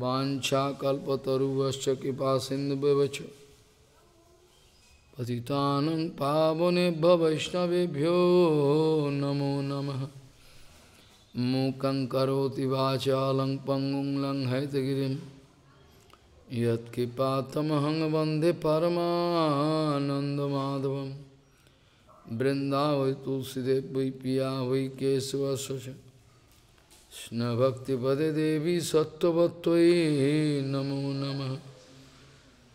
कृपा कृपासिन्धुव्यवच पति पावने वैष्णवभ्यो नमो नमः मूकं करोति वाचालं पङ्गुं लं हैतगिरिं यत्कृपातमहं वन्दे परमानन्दमाधवं तुलसीदेव वै पिया वै केशवश्च Krishna Bhakti Pade Devi Sattvatvai Namo Namah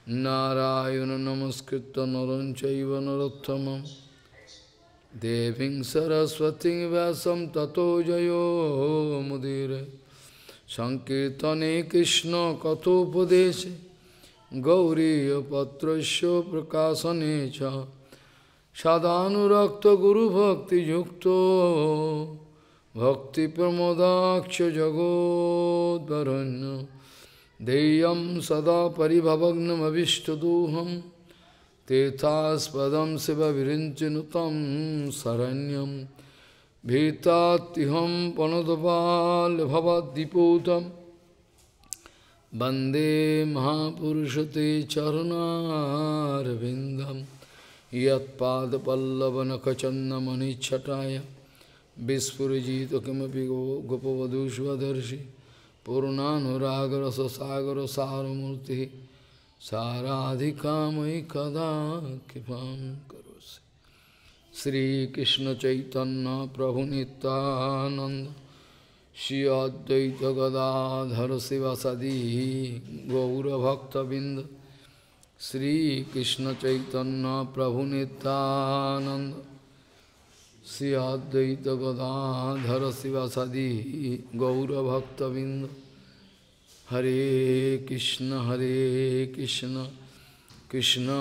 Narayana Namaskritta Naranchaiva Narottamam Deving Saraswati Vyasam Tato Jayo Mudire Sankirtane Krishna Kathopadeshe Gauriya Patrasya Prakasanecha Sadhanurakta Guru Bhakti Yukto भक्तिप्रमोदाक्षजगोद्वरण्य देयं सदा परिभवग्नमभिष्टदोहं तेथास्पदं शिवविरिञ्चनुतं शरण्यं भीतात्यहं पणुदपालभवद्दिपूतं वन्दे महापुरुषते चरुणारविन्दं यत्पादपल्लवनखचन्दमनिच्छटाय विस्फुजित किमपि गोपवधूष्वदर्शि पूर्णानुरागरससागर सारमूर्ति साराधिका मयि कदा कृपा करोसि श्रीकृष्ण चैतन्य प्रभु नितानंद श्री अद्वैत गदाधर शिवसदी गौरभक्तबिंद श्रीकृष्ण चैतन्य प्रभु नितानंद श्रियाद्वैत गदाधर शिव सदी गौरभक्तबिंद हरे कृष्ण हरे कृष्ण कृष्ण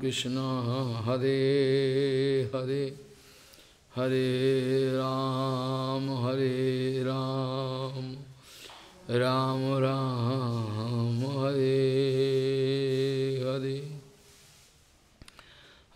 कृष्ण हरे हरे हरे राम हरे Ram Ram Ram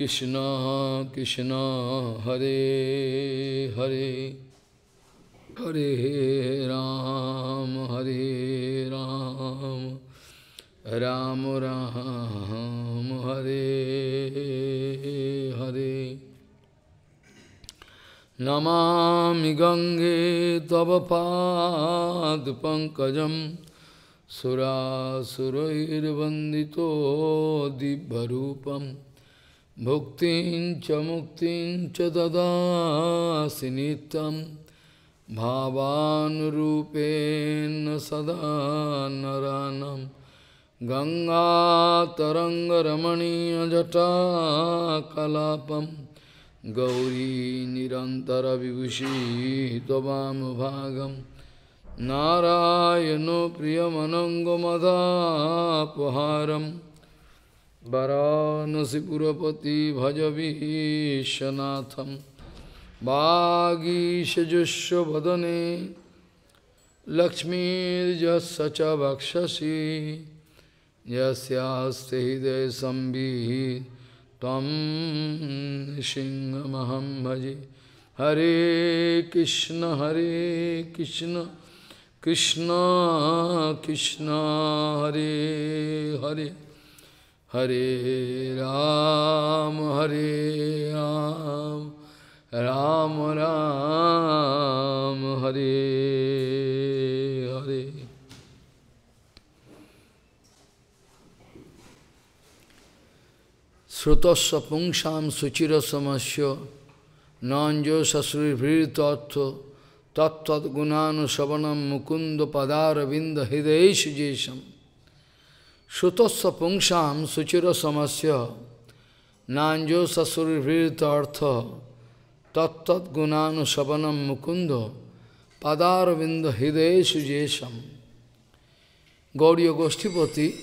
Krishna Krishna Hare Hare Hare Ram Hare Ram Ram Ram Hare Hare Namami Gange Tavapad Pankajam Pad Pankajam Surasuroirvandito Dibbarupam Bhuktin cha muktin cha dadasi nitam bhavanurupen sada naranam Ganga taranga ramani jata kalapam Gauri nirantara vivushi tobam bhagam Narayano priyamanango madapaharam वरानसीपुरपति भज विश्वनाथम बागीशजुष्व वदने लक्ष्मीजस च वक्षसी यस्यास्ते हृदय संबी तम सिंह भजे हरे कृष्ण हरे कृष्ण कृष्ण कृष्ण हरे हरे Hare Ram, Hare Ram, Ram Ram, Hare Hare. Srutasya pungsham suchira samasya nanjo sasuri vritatya tattat gunanu shabanam mukunda padara vinda hidayeshu Sutosya pungsham suchira samasya nanjo sasurivhirita artha tattat gunanu shabanam mukundo padaravinda hideshu jesham Gauriya Goshtipati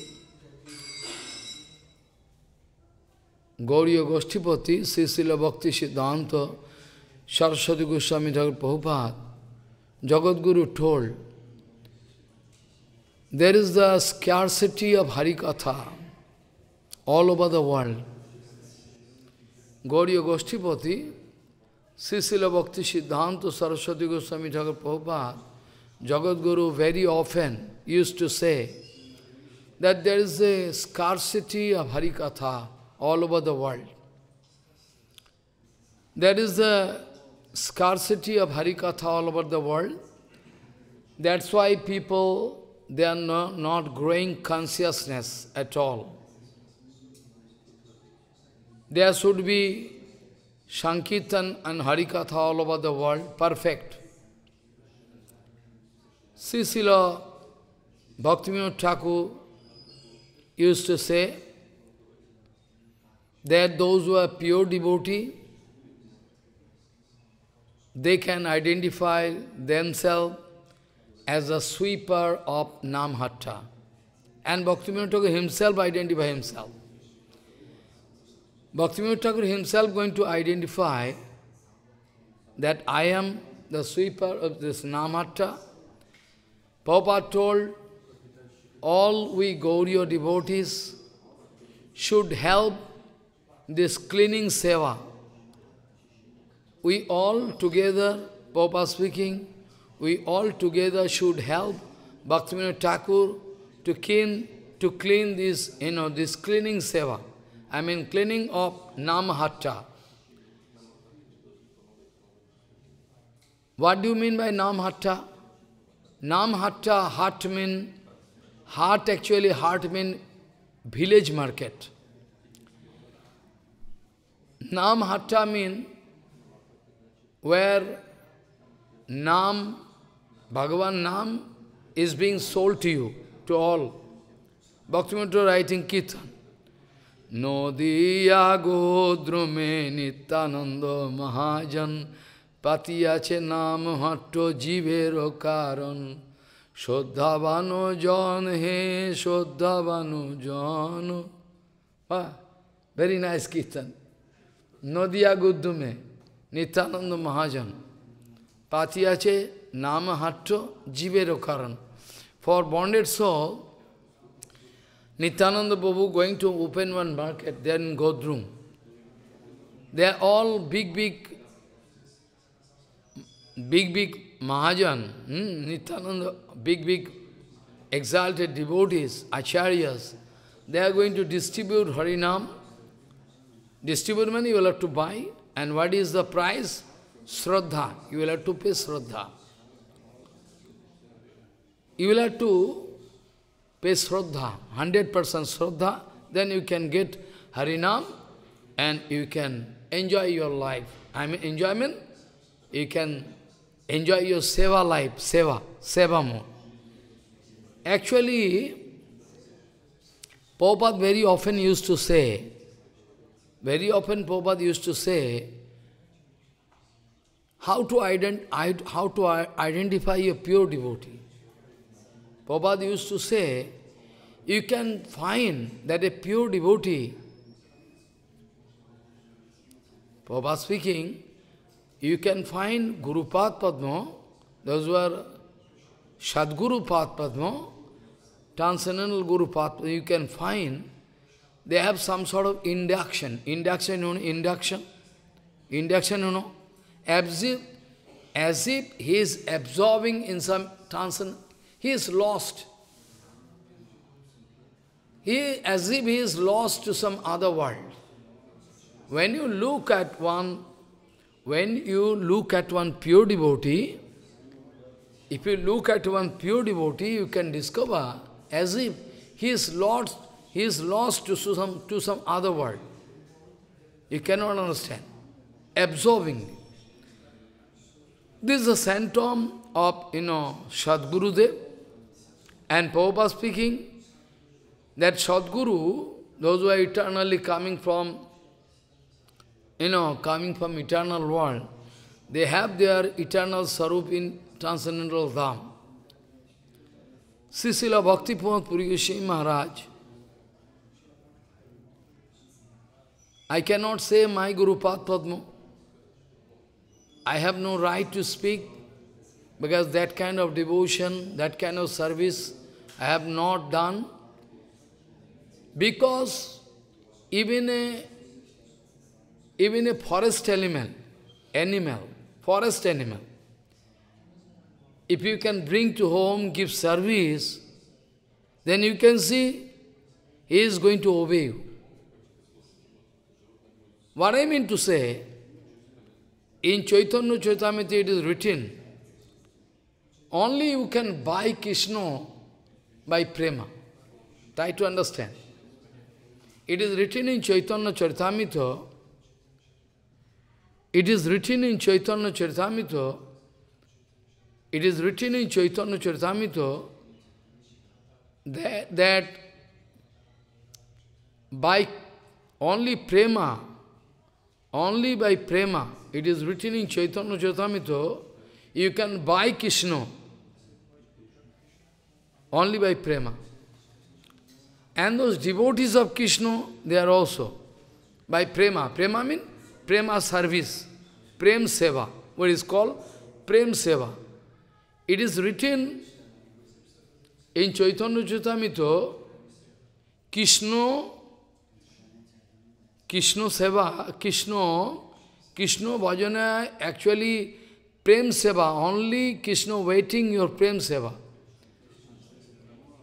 Gauriya Goshtipati Sisila Bhakti Siddhanta Saraswati Goswami Thakur Prabhupada Jagadguru told there is the scarcity of Harikatha all over the world. Gauriya Goshtipati, Sisila Bhakti Siddhanta Saraswati Goswami Thakur Prabhupada, Jagadguru very often used to say that there is a scarcity of Harikatha all over the world. There is the scarcity of Harikatha all over the world. That's why people they are no, not growing consciousness at all. There should be Sankirtan and Harikatha all over the world, perfect. Sisila Bhaktivinoda Thakur used to say that those who are pure devotee, they can identify themselves as a sweeper of Namhatta. And Bhaktivinoda Thakur himself identify himself. Bhaktivinoda Thakur himself going to identify that I am the sweeper of this Namhatta. Prabhupada told, all we Gauriya devotees should help this cleaning seva. We all together, Papa speaking, we all together should help Bhaktivinoda Thakur to clean, to clean this, you know, this cleaning seva. I mean cleaning of Namahatta. What do you mean by Namahatta? Namahatta, heart mean, heart actually, heart mean village market. Namahatta mean where Nam Bhagavan Nam is being sold to you, to all. Bhaktivinoda writing Kirtan. Nodiya godrume nityananda mahajan patiyache nam hatto jivero karan shodhavano jan he shodhavano jan. Ah, very nice Kirtan. Nodiya godrume nityananda mahajan patiyache namahatto jivero karan. For bonded soul, Nityananda Babu going to open one market, then in Godrum. They are all big, big, big, big Mahajan, hmm? Nityananda, big, big exalted devotees, acharyas. They are going to distribute Harinam. Distribute money you will have to buy. And what is the price? Shraddha. You will have to pay Shraddha you will have to pay Shraddha, 100% Shraddha, then you can get Harinam and you can enjoy your life. I mean, enjoyment, you can enjoy your Seva life, Seva, Seva more. Actually, Prabhupada very often used to say, very often Prabhupada used to say, how to, ident how to identify a pure devotee. Prabhupada used to say, you can find that a pure devotee, Prabhupada speaking, you can find Guru Pad Padma, those who are Sadguru Pad Padma, transcendental Guru Pad you can find they have some sort of induction. Induction, you know, induction. Induction, you know. As if, as if he is absorbing in some transcendental. He is lost. He as if he is lost to some other world. When you look at one, when you look at one pure devotee, if you look at one pure devotee, you can discover as if he is lost, he is lost to some, to some other world. You cannot understand. Absorbing. This is a symptom of, you know, Dev. And Prabhupada speaking, that Sadguru, those who are eternally coming from, you know, coming from eternal world, they have their eternal sarup in transcendental dham. Sisila Bhakti Pumat Puri Maharaj, I cannot say my Guru Padma. I have no right to speak because that kind of devotion, that kind of service, I have not done. Because even a, even a forest animal, animal, forest animal, if you can bring to home, give service, then you can see he is going to obey you. What I mean to say, in Chaitanya Chaitamrita it is written, only you can buy Krishna by prema. Try to understand. It is written in Chaitanya Charitamrita, it is written in Chaitanya Charitamrita, it is written in Chaitanya Charitamrita that, that by only prema, only by prema, it is written in Chaitanya Charitamrita, you can buy Krishna only by prema. And those devotees of Krishna, they are also by prema. Prema means prema service, prem seva, what is called prem seva. It is written in Chaitanya Chutamito, Krishna, Krishna seva, Krishna, Krishna bhajana actually prem seva, only Krishna waiting your prem seva.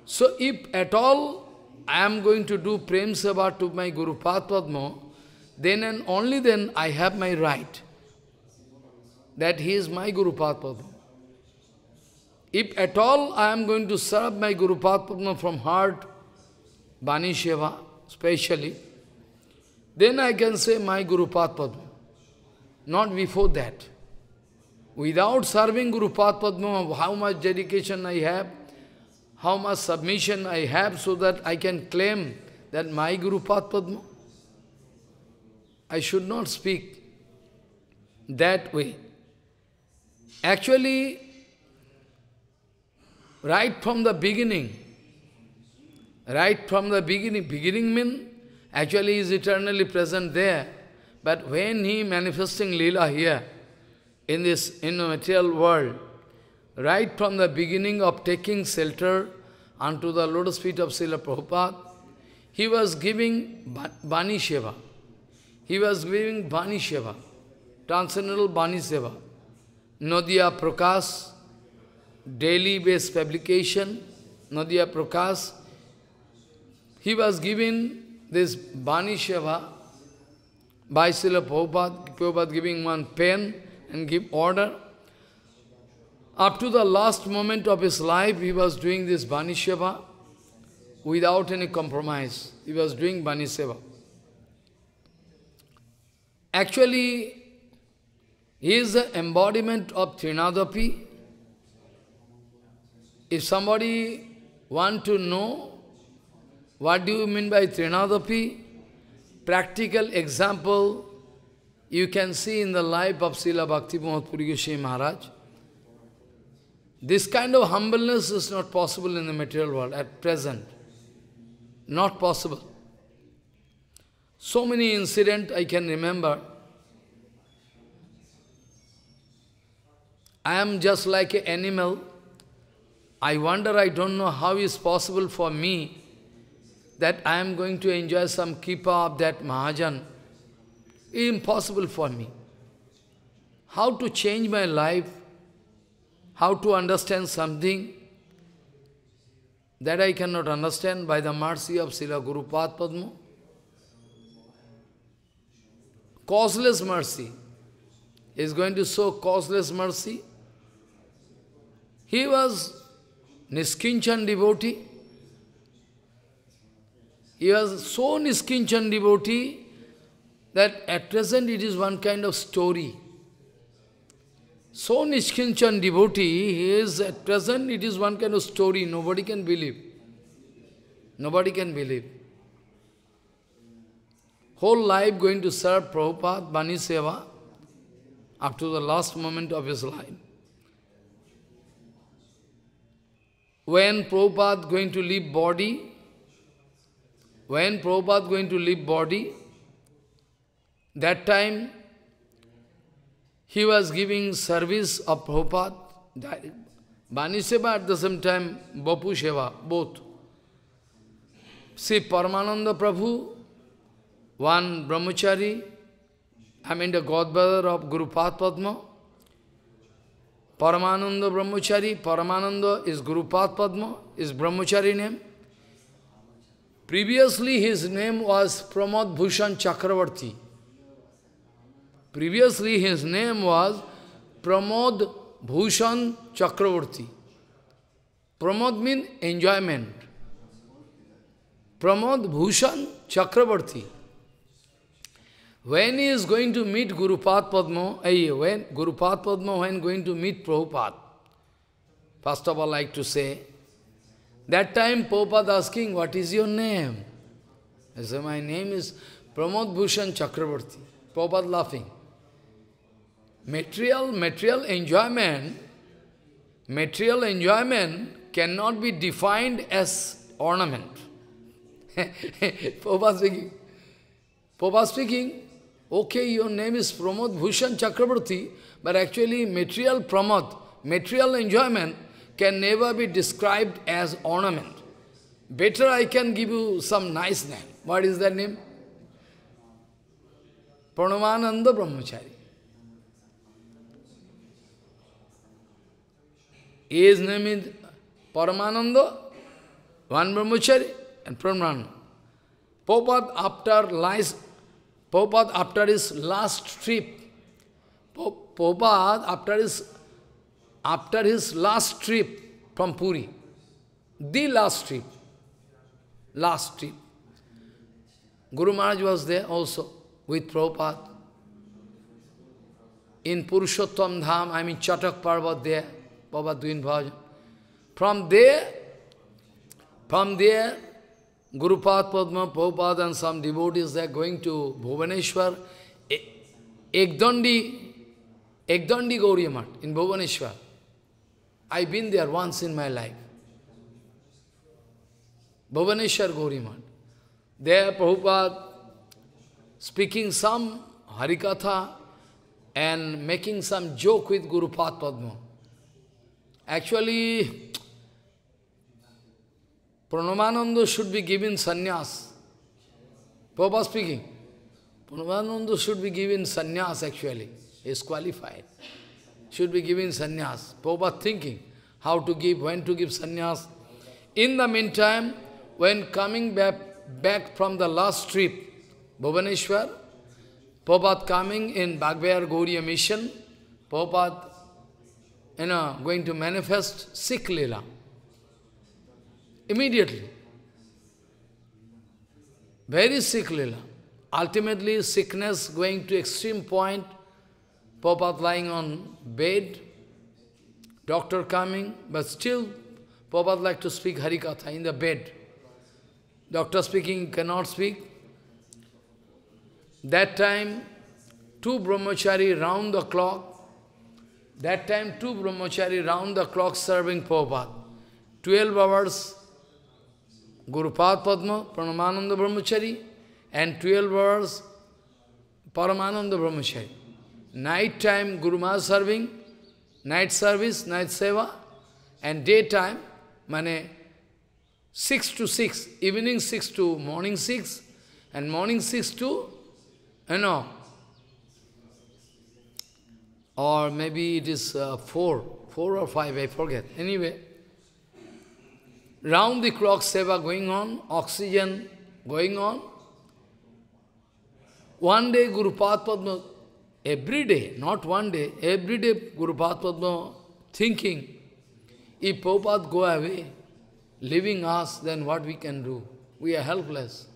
So if at all I am going to do Prem Seva to my Guru Padma, then and only then I have my right that he is my Guru Padma. If at all I am going to serve my Guru Padma from heart, Bani Seva specially, then I can say my Guru Padma. Not before that. Without serving Guru Padma, how much dedication I have, how much submission I have so that I can claim that my Guru Padma. I should not speak that way. Actually, right from the beginning, right from the beginning, beginning means actually is eternally present there, but when he manifesting lila here, in this in the material world, right from the beginning of taking shelter unto the lotus feet of Srila Prabhupada, he was giving Bani Seva. He was giving Bani Seva, transcendental Bani Seva. Nadia Prakash, daily based publication, Nadia Prakash, he was giving this Bani Seva by Srila Prabhupada, Prabhupada giving one pen and give order up to the last moment of his life, he was doing this Bani Seva without any compromise. He was doing Bani Seva. Actually, he is the embodiment of Trinadapi. If somebody want to know what do you mean by Trinadapi, practical example you can see in the life of Srila Bhakti Puri Goswami Maharaj. This kind of humbleness is not possible in the material world at present. Not possible. So many incidents I can remember. I am just like an animal. I wonder, I don't know how is possible for me that I am going to enjoy some kippa of that Mahajan. Impossible for me. How to change my life how to understand something that I cannot understand by the mercy of Srila Guru Padma. Causeless mercy is going to show causeless mercy. He was Niskinchan devotee. He was so Niskinchan devotee that at present it is one kind of story. So Nishkinchan devotee is at present, it is one kind of story, nobody can believe. Nobody can believe. Whole life going to serve Prabhupada, Bani Seva, up to the last moment of his life. When Prabhupada going to leave body, when Prabhupada going to leave body, that time he was giving service of Prabhupada, Bani Seva at the same time, Bapu Seva, both. See, Paramananda Prabhu, one brahmachari, I mean the godbrother of Guru Padma, Paramananda Brahmachari, Paramananda is Guru Padma, is Brahmachari name. Previously his name was Pramod Bhushan Chakravarti. Previously his name was Pramod Bhushan Chakravarti. Pramod means enjoyment. Pramod Bhushan Chakravarti. When he is going to meet Guru Padma, eh, when Guru Padma when going to meet Prabhupada, first of all I like to say, that time Prabhupada asking, what is your name? I say, my name is Pramod Bhushan Chakravarti." Prabhupada laughing. Material, material enjoyment, material enjoyment cannot be defined as ornament. Prabhupada speaking. Prabhupada speaking, okay, your name is Pramod Bhushan Chakraborty, but actually material Pramod, material enjoyment can never be described as ornament. Better I can give you some nice name. What is that name? Pranamananda Brahmachari. His name is Paramananda, one Brahmachari and Paramananda. Popat after lies, after his last trip, Popat after his, after his last trip from Puri, the last trip, last trip, Guru Maharaj was there also with Prabhupada. In Purushottam Dham, I mean Chatak Parvat there. Prabhupada doing bhajan. From there, from there, Guru Padma, Prabhupada and some devotees, they are going to Bhuvaneshwar, Ekdondi, Ekdondi Gauriamat in Bhuvaneshwar. I've been there once in my life. Bhuvaneshwar Gauriamat. There Prabhupada speaking some Harikatha and making some joke with Guru Padma. Actually, Pranamananda should be given sannyas. Prabhupada speaking. Pranamananda should be given sannyas actually. He is qualified. Should be given sannyas. Prabhupada thinking how to give, when to give sannyas. In the meantime, when coming back, back from the last trip, Bhuvaneshwar, Prabhupada coming in Bhagavad Gauriya mission, Prabhupada you know, going to manifest Sikh Leela. Immediately. Very sickly Leela. Ultimately, sickness going to extreme point. Prabhupada lying on bed. Doctor coming, but still Prabhupada like to speak Harikatha in the bed. Doctor speaking, cannot speak. That time, two brahmachari round the clock, that time two brahmachari round the clock serving Prabhupada. Twelve hours Guru Padma, Pranamananda Brahmachari, and twelve hours Paramananda Brahmachari. Night time Guru Maharaj serving, night service, night seva, and daytime, mane 6 to 6, evening 6 to morning 6, and morning 6 to, you know, or maybe it is uh, four, four or five, I forget. Anyway, round the clock seva going on, oxygen going on. One day Guru Padma, every day, not one day, every day Guru Padma thinking, if Prabhupada go away, leaving us, then what we can do? We are helpless.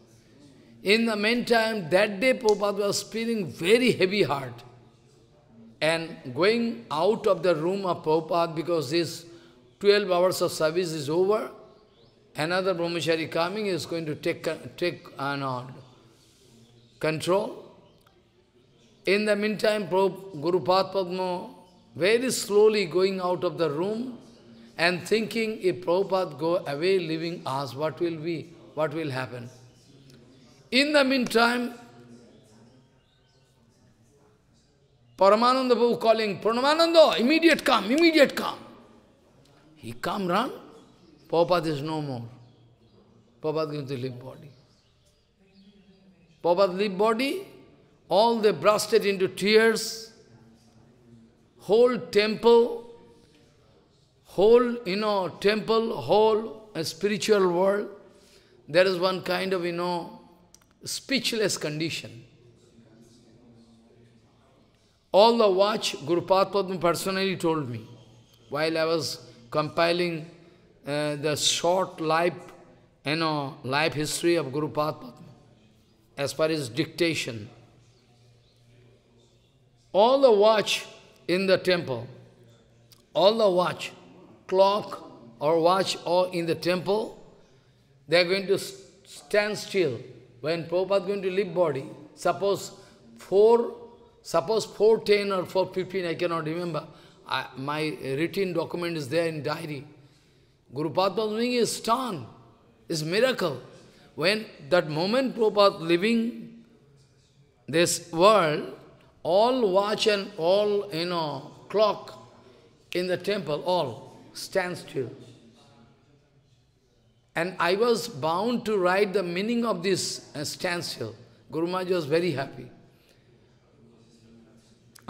In the meantime, that day Prabhupada was feeling very heavy heart and going out of the room of Prabhupada because this 12 hours of service is over, another brahmachari coming is going to take, take an uh, control. In the meantime, Guru Padma very slowly going out of the room and thinking if Prabhupada go away leaving us, what will be, what will happen. In the meantime, Paramananda Babu calling, Pranamananda, immediate come, immediate come. He come, run. Prabhupada is no more. Prabhupada going to leave body. Prabhupada leave body, all they bursted into tears. Whole temple, whole, you know, temple, whole spiritual world. There is one kind of, you know, speechless condition. All the watch, Guru Padma personally told me, while I was compiling uh, the short life, you know, life history of Guru Padma, as far as dictation. All the watch in the temple, all the watch, clock or watch or in the temple, they are going to stand still. When Prabhupada is going to leave body, suppose four Suppose 410 or 415, I cannot remember. I, my written document is there in diary. Guru was is his It's a miracle. When that moment Prabhupada living this world, all watch and all, you know, clock in the temple, all stand still. And I was bound to write the meaning of this uh, standstill. Guru Maharaj was very happy.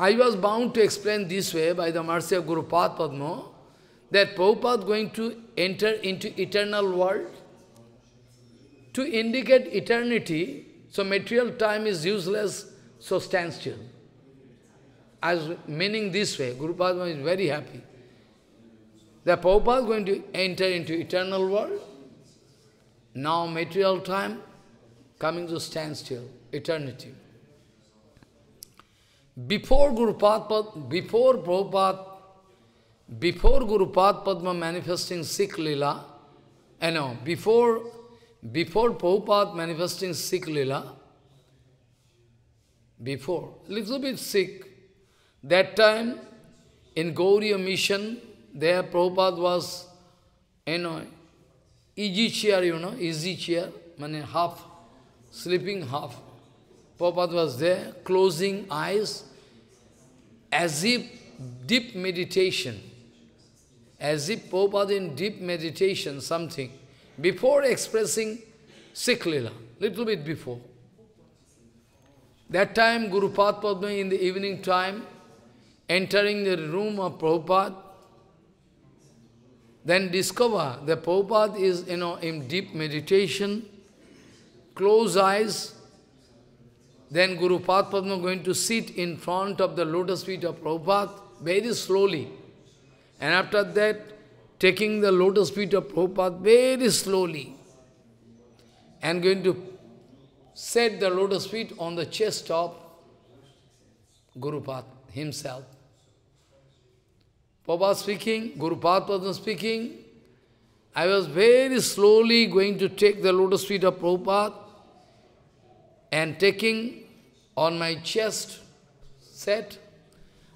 I was bound to explain this way by the mercy of Guru Padma, that Prabhupada going to enter into eternal world. To indicate eternity, so material time is useless, so stand still. As meaning this way, Guru Padma is very happy. The Prabhupada going to enter into eternal world. Now material time coming to stand still, eternity. Before Guru Padma, before Prabhupada, before Guru Padma manifesting Sikh Lila, I eh, know, before, before Prabhupada manifesting Sikh Lila, before, little bit sick. That time, in Gauriya mission, there Prabhupada was, you eh, know, easy chair, you know, easy chair, meaning half, sleeping half. Prabhupada was there, closing eyes, as if deep meditation, as if Prabhupada in deep meditation, something, before expressing Siklila, little bit before. That time, Guru Padma in the evening time, entering the room of Prabhupada, then discover that Prabhupada is, you know, in deep meditation, close eyes, then Guru Padma going to sit in front of the lotus feet of Prabhupada very slowly. And after that, taking the lotus feet of Prabhupada very slowly and going to set the lotus feet on the chest of Gurupath himself. Prabhupada speaking, Guru was speaking, I was very slowly going to take the lotus feet of Prabhupada and taking on my chest, said.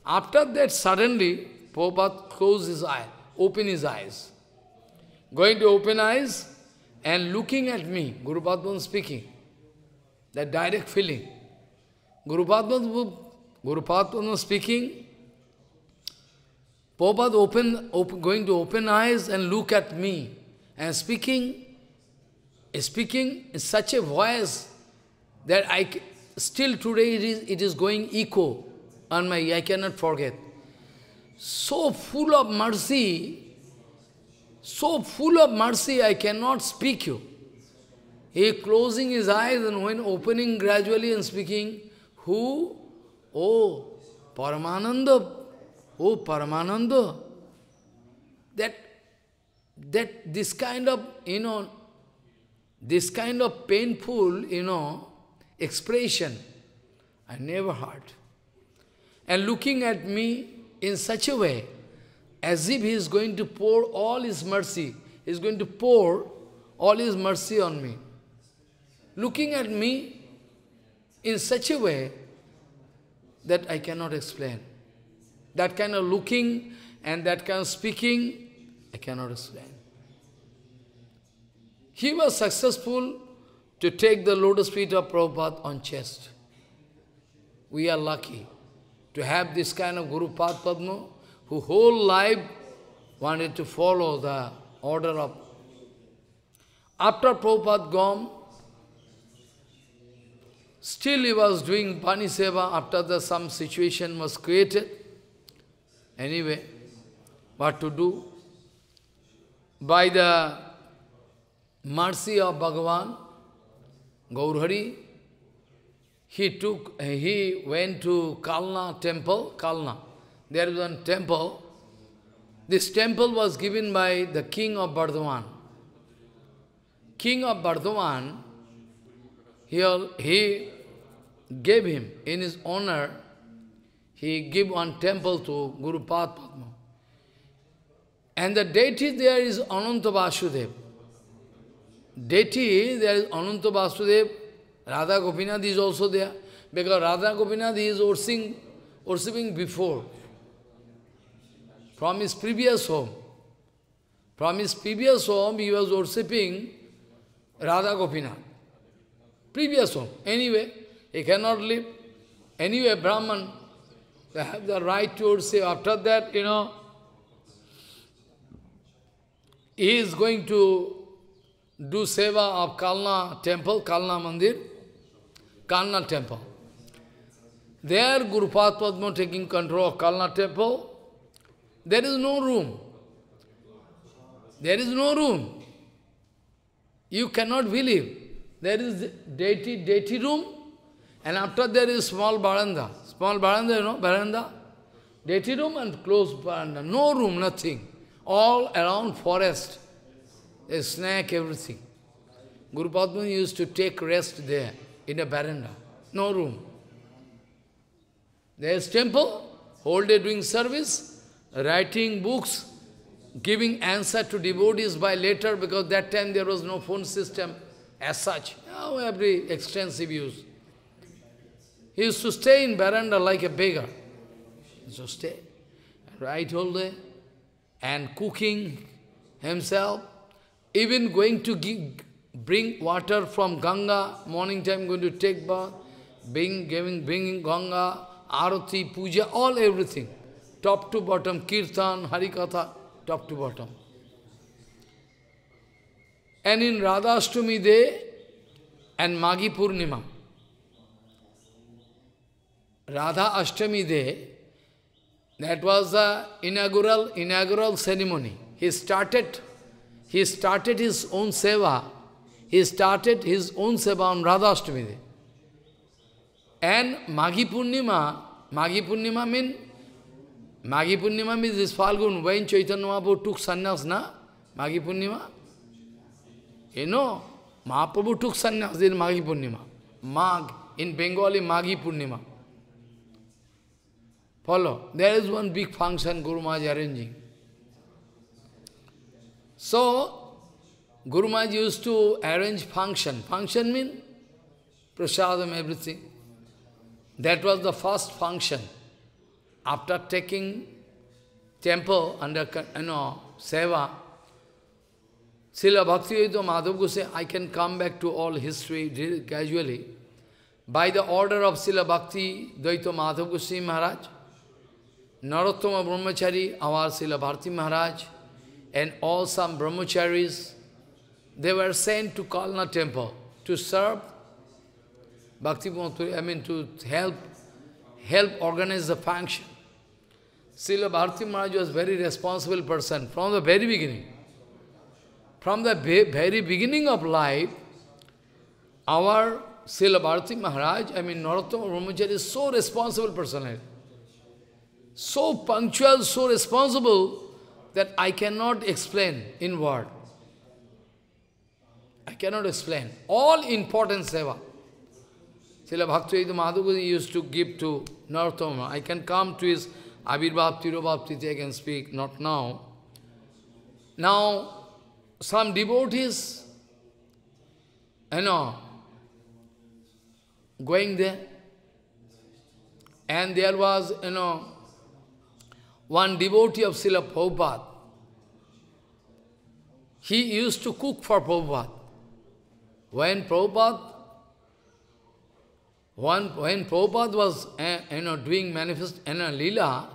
After that, suddenly, Prabhupada closed his eye, opened his eyes. Going to open eyes and looking at me, Guru Padman speaking. That direct feeling. Guru Padman, Guru Padman was speaking. Prabhupada open, open, going to open eyes and look at me and speaking, speaking in such a voice that I, still today it is, it is going echo on my, I cannot forget. So full of mercy, so full of mercy, I cannot speak you. He closing his eyes and when opening gradually and speaking, who? Oh, Paramananda, oh Paramananda. That, that this kind of, you know, this kind of painful, you know, expression I never heard. And looking at me in such a way, as if he is going to pour all his mercy, he is going to pour all his mercy on me. Looking at me in such a way that I cannot explain. That kind of looking and that kind of speaking, I cannot explain. He was successful to take the lotus feet of Prabhupada on chest. We are lucky to have this kind of Guru Pad Padma, who whole life wanted to follow the order of. After Prabhupada gone, still he was doing Pani Seva after the, some situation was created. Anyway, what to do? By the mercy of Bhagavan, Gaurhari, he took, he went to Kalna temple, Kalna. There is one temple. This temple was given by the king of Bardhaman. King of Bardhaman, he, he gave him in his honor, he gave one temple to Guru Padma. And the deity there is Ananta deity, there is Ananta Vasudev, Radha Gopinath is also there, because Radha Gopinath is worshipping, worshipping before, from his previous home. From his previous home, he was worshipping Radha Gopinath. Previous home. Anyway, he cannot live. Anyway, Brahman, they have the right to worship. After that, you know, he is going to do seva of Kalna temple, Kalna Mandir, Kalna temple. There Gurupat Padma taking control of Kalna temple. There is no room. There is no room. You cannot believe. There is deity, deity room, and after there is small veranda. Small veranda, you know, veranda. Deity room and closed veranda. No room, nothing. All around forest a snack, everything. Guru Padma used to take rest there, in a veranda, no room. There's temple, whole day doing service, writing books, giving answer to devotees by letter, because that time there was no phone system as such. Now every extensive use. He used to stay in veranda like a beggar. So stay, write all day, and cooking himself, even going to give, bring water from Ganga, morning time going to take bath, being, giving, bringing Ganga, Arati, Puja, all everything. Top to bottom, Kirtan, Harikatha, top to bottom. And in Radhashtami Day and Magi Purnima, Radha Ashtami Day, that was the inaugural, inaugural ceremony. He started he started his own seva. He started his own seva on Radhashtami. And Magi Purnima, Magi Purnima means, Magi Purnima means this Falgun, when Chaitanya Mahaprabhu took sannyas, na? Maghi Purnima? You know, Mahaprabhu took sannyas in Magi Purnima. Mag, in Bengali, Magi Purnima. Follow. There is one big function Guru Maharaj arranging. So, Guru Maharaj used to arrange function. Function means prasadam, everything. That was the first function. After taking temple under, you know, seva, Srila Bhakti Madhav Goswami, I can come back to all history gradually. By the order of Srila Bhakti Dvaita Madhav Goswami Maharaj, Narottama Brahmachari, our Srila Bharti Maharaj, and all some brahmacharis, they were sent to Kalna temple to serve Bhakti Mahaturi, I mean to help, help organize the function. Srila Bharti Maharaj was very responsible person from the very beginning. From the very beginning of life, our Srila Bharti Maharaj, I mean Narottama Brahmachari is so responsible person. So punctual, so responsible, that I cannot explain in word. I cannot explain. All important seva. Srila Bhaktivedanta Madhuguji used to give to Narottama. I can come to his Abhirbhav, Tirobhaptiti, I can speak, not now. Now, some devotees, you know, going there, and there was, you know, one devotee of Srila Prabhupada, he used to cook for Prabhupada. When Prabhupada, when Prabhupada was uh, you know, doing manifest you know, Leela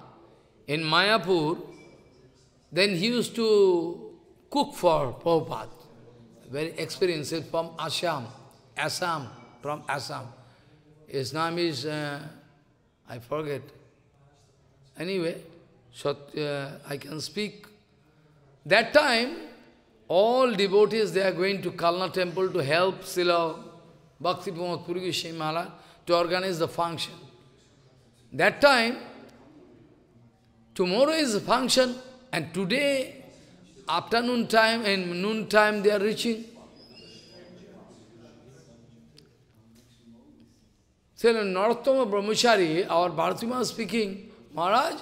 in Mayapur, then he used to cook for Prabhupada. Very experienced from Assam, Assam, from Assam. His name is, uh, I forget. Anyway, so uh, I can speak. That time, all devotees, they are going to Kalna temple to help Srila Bhakti Pumad Puri to organize the function. That time, tomorrow is the function, and today, afternoon time and noon time, they are reaching. So, Narottama Brahmachari, our Bhartima speaking, Maharaj,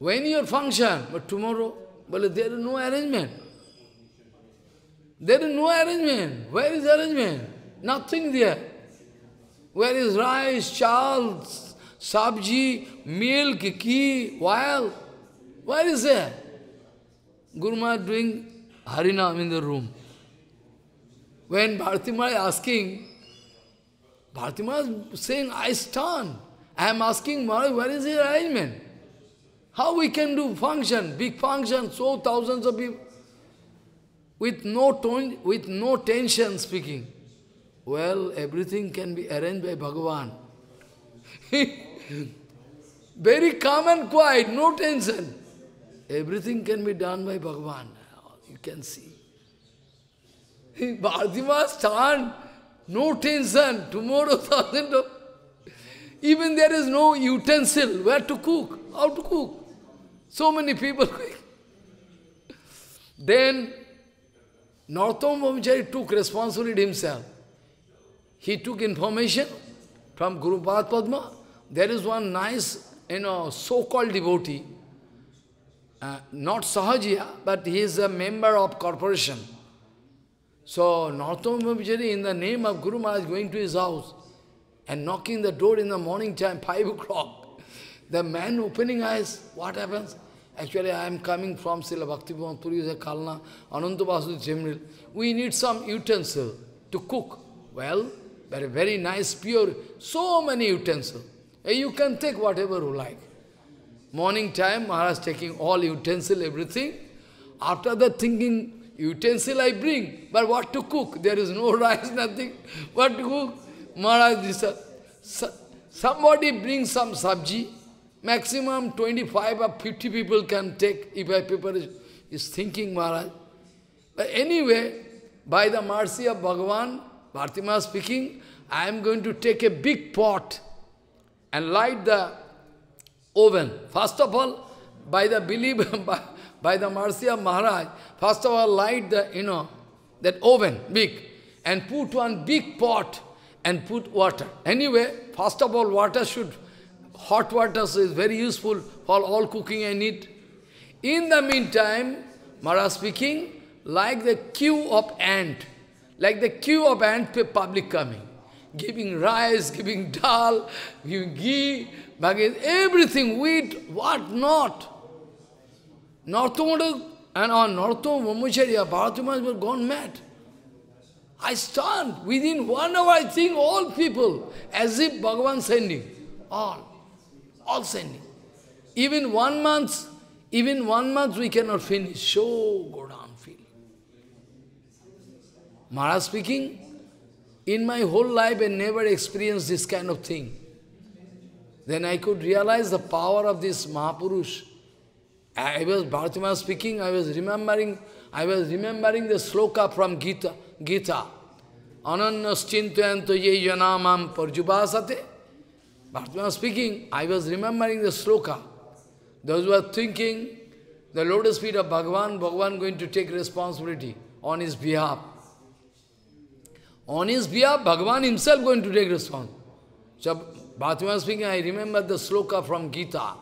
when your function? But tomorrow, well, there is no arrangement. There is no arrangement. Where is arrangement? Nothing there. Where is rice, Charles, sabji, milk, ghee, oil? Where is there? Guru Maharaj doing Harinam in the room. When Bharati Maharaj asking, Bharati Maharaj saying, I stand. I am asking Maharaj, where is the arrangement? How we can do function, big function, so thousands of people, with no, tone, with no tension speaking. Well, everything can be arranged by Bhagavan. Very calm and quiet, no tension. Everything can be done by Bhagavan. You can see. Bhardiva's stand, no tension. Tomorrow, thousand of... Even there is no utensil, where to cook, how to cook. So many people going. Then Northam Vamchari took responsibility himself. He took information from Guru Padma. There is one nice, you know, so-called devotee, uh, not Sahajiya, but he is a member of corporation. So Northam Vamchari, in the name of Guru Maharaj, going to his house and knocking the door in the morning time, 5 o'clock. The man opening eyes, what happens? Actually, I am coming from Srila Bhaktivedanta Puri, Kalna, Anantabhasu Jemril. We need some utensil to cook. Well, very, very nice, pure, so many utensils. Eh, you can take whatever you like. Morning time, Maharaj taking all utensil, everything. After that thinking, utensil I bring, but what to cook? There is no rice, nothing. What to cook? Maharaj, this, somebody bring some sabji, Maximum 25 or 50 people can take if I people is thinking Maharaj. But anyway, by the mercy of Bhagavan, Bhartima speaking, I am going to take a big pot and light the oven. First of all, by the belief, by, by the mercy of Maharaj, first of all light the, you know, that oven, big, and put one big pot and put water. Anyway, first of all water should hot water is very useful for all cooking I need. In the meantime, Mara speaking, like the queue of ant, like the queue of ant public coming, giving rice, giving dal, giving ghee, baggage, everything, wheat, what not. Northomoda and on Northom Vamacharya, Bharatamas were gone mad. I stand within one hour, I think all people, as if Bhagavan sending, all all sending. Even one month, even one month we cannot finish. So go down feel. Maharaj speaking, in my whole life I never experienced this kind of thing. Then I could realize the power of this Mahapurush. I was, Bhartima speaking, I was remembering, I was remembering the sloka from Gita, Gita. Ananya schintyanto ye yanamam parjubhasate was speaking, I was remembering the sloka. Those who are thinking, the lotus feet of Bhagavan, Bhagavan going to take responsibility on his behalf. On his behalf, Bhagavan himself going to take responsibility. So, was speaking, I remember the sloka from Gita.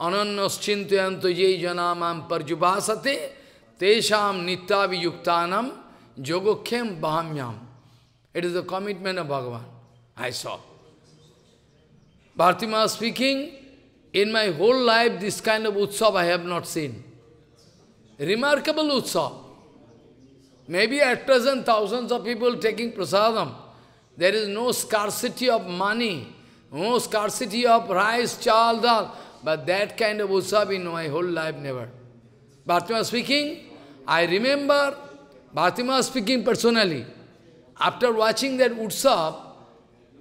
Ananyas chintayanto ye janamam parjubhasate tesham nityaviyuktanam jogokhem bahamyam. It is the commitment of Bhagavan. I saw. Bhartima speaking, in my whole life this kind of utsav I have not seen. Remarkable utsav. Maybe at present thousands of people taking prasadam. There is no scarcity of money, no scarcity of rice, chal, dal. But that kind of utsav in my whole life never. Bhartima speaking, I remember Bhartima speaking personally. After watching that utsav,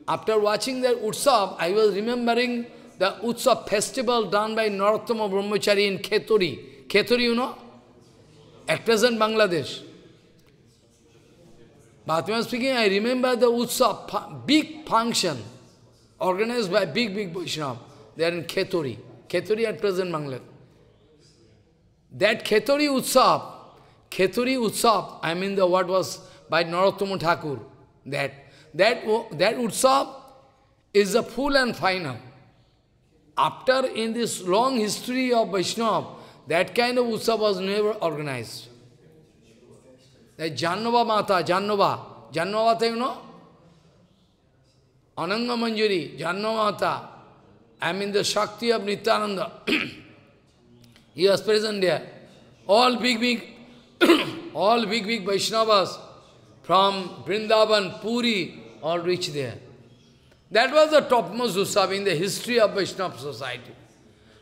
after watching that Utsav, I was remembering the Utsav festival done by Narottama Brahmachari in Kheturi. Kheturi, you know? At present, Bangladesh. Bhatma speaking, I remember the Utsav, big function, organized by big, big Vaishnava. They are in Kheturi. Kheturi at present, Bangladesh. That Kheturi Utsav, Kheturi Utsav, I mean the what was by Narottama Thakur, that that, that Utsav is the full and final. After in this long history of Vaishnava, that kind of Utsav was never organized. That Jannava Mata, Jannava, Jannava, you know? Ananga Manjari, Mata, I mean the Shakti of Nityananda. he was present there. All big, big, all big, big Vaishnavas from Vrindavan, Puri, all reach there. That was the topmost Usav in the history of Vaishnava society.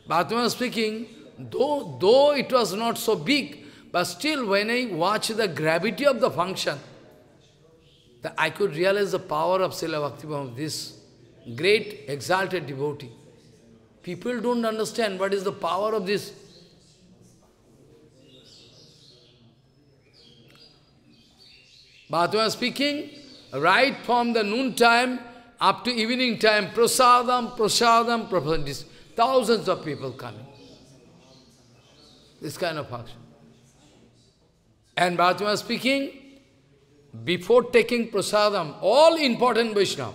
Bhatman speaking, though, though it was not so big, but still when I watch the gravity of the function, that I could realize the power of Srila of this great exalted devotee. People don't understand what is the power of this. Bhatma speaking, right from the noon time up to evening time, prasadam, prasadam, prasadam, thousands of people coming. This kind of function. And Bhartama speaking, before taking prasadam, all important Vaishnava,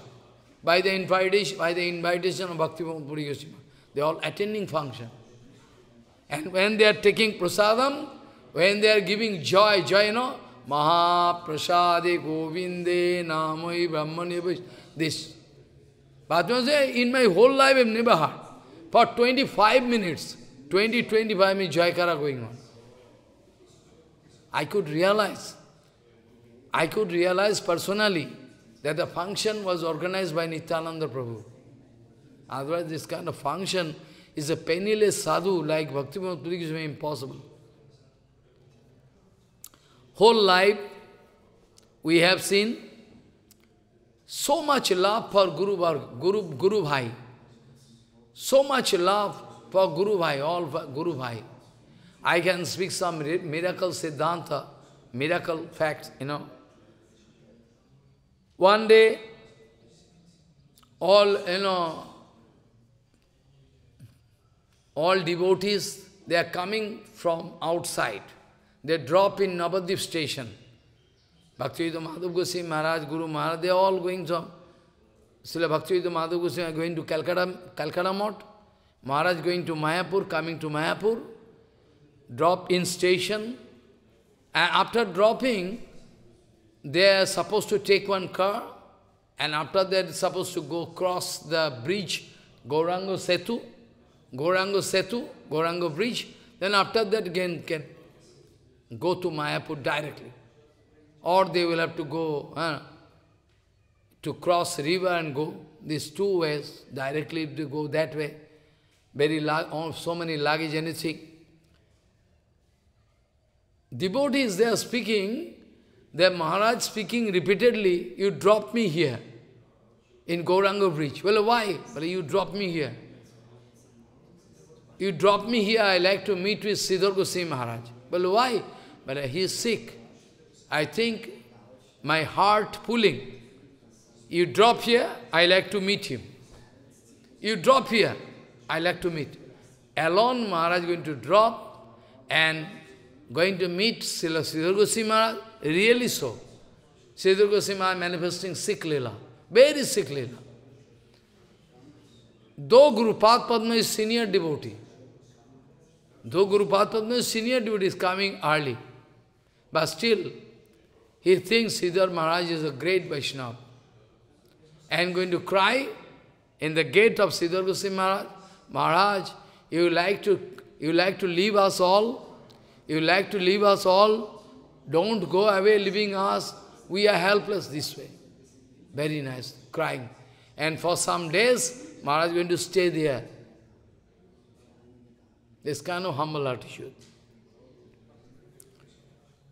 by the invitation, by the invitation of Bhakti Puri Goswami, they are all attending function. And when they are taking prasadam, when they are giving joy, joy, you know, Mahaprasade Govinde Namai Brahmani This. Bhatma says, in my whole life I've never heard. For 25 minutes, 20, 25 minutes Jaikara going on. I could realize, I could realize personally that the function was organized by Nityananda Prabhu. Otherwise, this kind of function is a penniless sadhu like Bhaktivinoda is impossible whole life we have seen so much love for Guru, Guru, Guru Bhai. So much love for Guru Bhai, all Guru Bhai. I can speak some miracle Siddhanta, miracle fact, you know. One day, all, you know, all devotees, they are coming from outside. They drop in Navadvip station. Bhaktivedanta Madhav Goswami Maharaj, Guru Maharaj, they are all going to Srila Bhaktivedanta Madhav Goswami are going to Calcutta, Calcutta Mott. Maharaj going to Mayapur, coming to Mayapur. Drop in station. And after dropping, they are supposed to take one car. And after that, supposed to go cross the bridge, Gorango Setu. Gorango Setu, Gorango Bridge. Then after that, again, can go to Mayapur directly. Or they will have to go uh, to cross river and go. These two ways, directly if they go that way, very large, oh, so many luggage, anything. Devotees, they are speaking, the Maharaj speaking repeatedly, you drop me here in Gauranga Bridge. Well, why? Well, you drop me here. You drop me here, I like to meet with Siddhar Goswami Maharaj. Well, why? but he is sick. I think my heart pulling. You drop here, I like to meet him. You drop here, I like to meet. Alone Maharaj going to drop and going to meet Srila Goswami Maharaj. Really so. Siddhar Goswami Maharaj manifesting sick lila. Very sick lila. Though Gurupad Padma is senior devotee, though Gurupad Padma is senior devotee is coming early, but still, he thinks Siddhar Maharaj is a great Vaishnava. And going to cry in the gate of Siddhar Goswami Maharaj, Maharaj, you like to you like to leave us all? You like to leave us all? Don't go away leaving us. We are helpless this way. Very nice, crying. And for some days, Maharaj is going to stay there. This kind of humble attitude.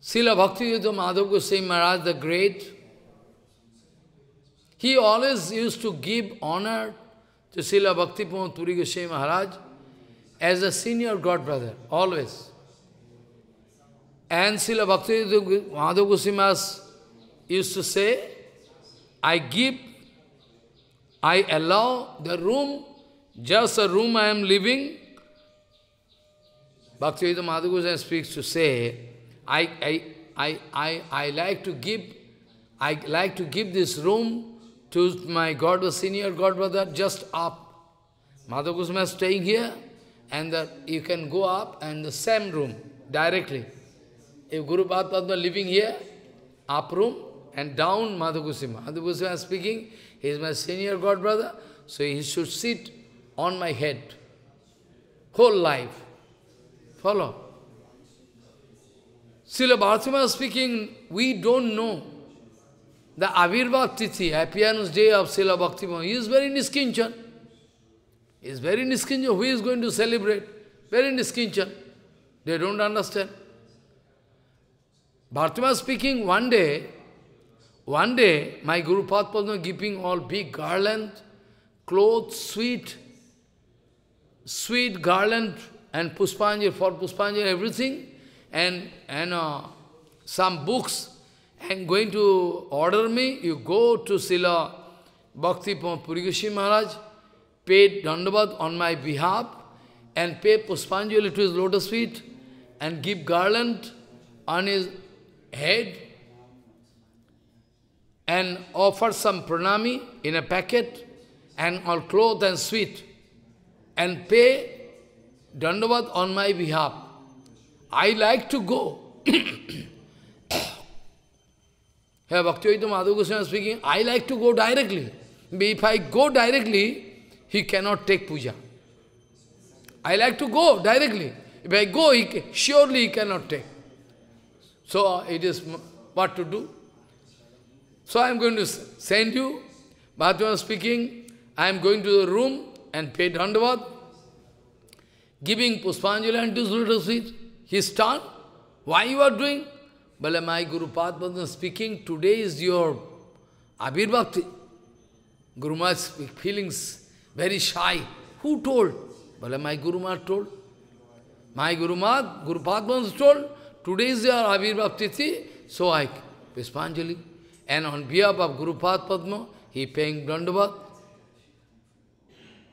Srila Yudha Madhav Goswami Maharaj the Great, he always used to give honor to Srila Bhakti Puri Goswami Maharaj as a senior god brother, always. And Srila Yudha Madhav Goswami Maharaj used to say, I give, I allow the room, just a room I am living. Yudha Madhav Goswami speaks to say, I, I, I, I, I like to give, I like to give this room to my God, senior God brother, just up. Mother Kusuma is staying here, and you can go up and the same room directly. If Guru Padma living here, up room, and down Mother Kusima. is speaking, he is my senior God brother, so he should sit on my head. Whole life. Follow? Srila Bhartima speaking, we don't know the Avirbhav Tithi, appearance day of Srila Bhakti He is very niskinchan. He is very niskinchan. Who is going to celebrate? Very niskinchan. They don't understand. Bhartima speaking, one day, one day, my Guru Padma giving all big garland, clothes, sweet, sweet garland, and Puspanjir, for Puspanjir, everything and and uh, some books and going to order me, you go to Srila Bhakti Purigashi Maharaj, Pay Dandavat on my behalf, and pay Puspanjali to his lotus feet, and give garland on his head, and offer some pranami in a packet, and all cloth and sweet, and pay Dandavad on my behalf. I like to go. Hey, Bhaktivedanta Madhu Goswami speaking, I like to go directly. If I go directly, he cannot take puja. I like to go directly. If I go, he, surely he cannot take. So it is what to do. So I am going to send you, Mahatma speaking, I am going to the room and pay Dandavad, giving Puspanjali and two lotus his turn. Why you are doing? Bala, my Guru Padmanabha speaking, today is your Abhirbhakti. Guru Maharaj feelings very shy. Who told? Bala, my Guru Maharaj told. My Guru Maharaj, Guru Padmanabha told, today is your Abhirbhakti, so I, Vispanjali. And on behalf of Guru Padma, he paying Brandavat.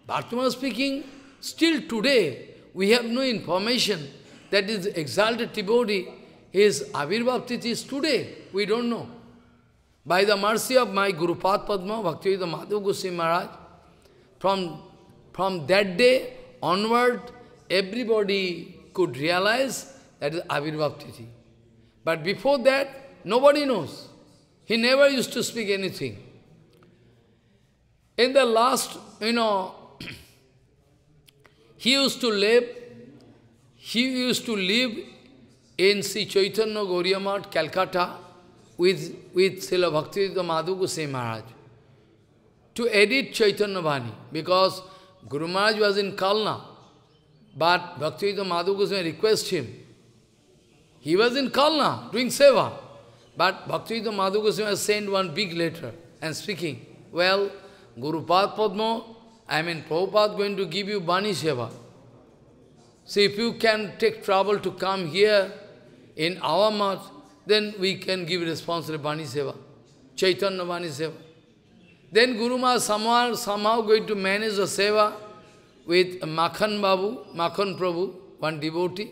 Bhartamana speaking, still today, we have no information that is exalted devotee. His Avirbhav Titi is today. We don't know. By the mercy of my Guru Pad Padma, Bhakti, the Goswami Maharaj, from, from that day onward, everybody could realize that is Avirbhav Titi. But before that, nobody knows. He never used to speak anything. In the last, you know, he used to live he used to live in Sri Chaitanya Gauriya Calcutta, with, with Srila Bhaktivedanta Madhu Goswami Maharaj to edit Chaitanya Bhani because Guru Maharaj was in Kalna but Bhaktivedanta Madhu Goswami requested him. He was in Kalna doing seva but Bhaktivedanta Madhu Goswami sent one big letter and speaking, well, Guru Padma, I mean Prabhupada going to give you Bani Seva. See, if you can take trouble to come here in our mouth, then we can give responsibility to Bani Seva, Chaitanya Bani Seva. Then Guru Maharaj somehow, somehow going to manage the Seva with Makhan Babu, Makhan Prabhu, one devotee.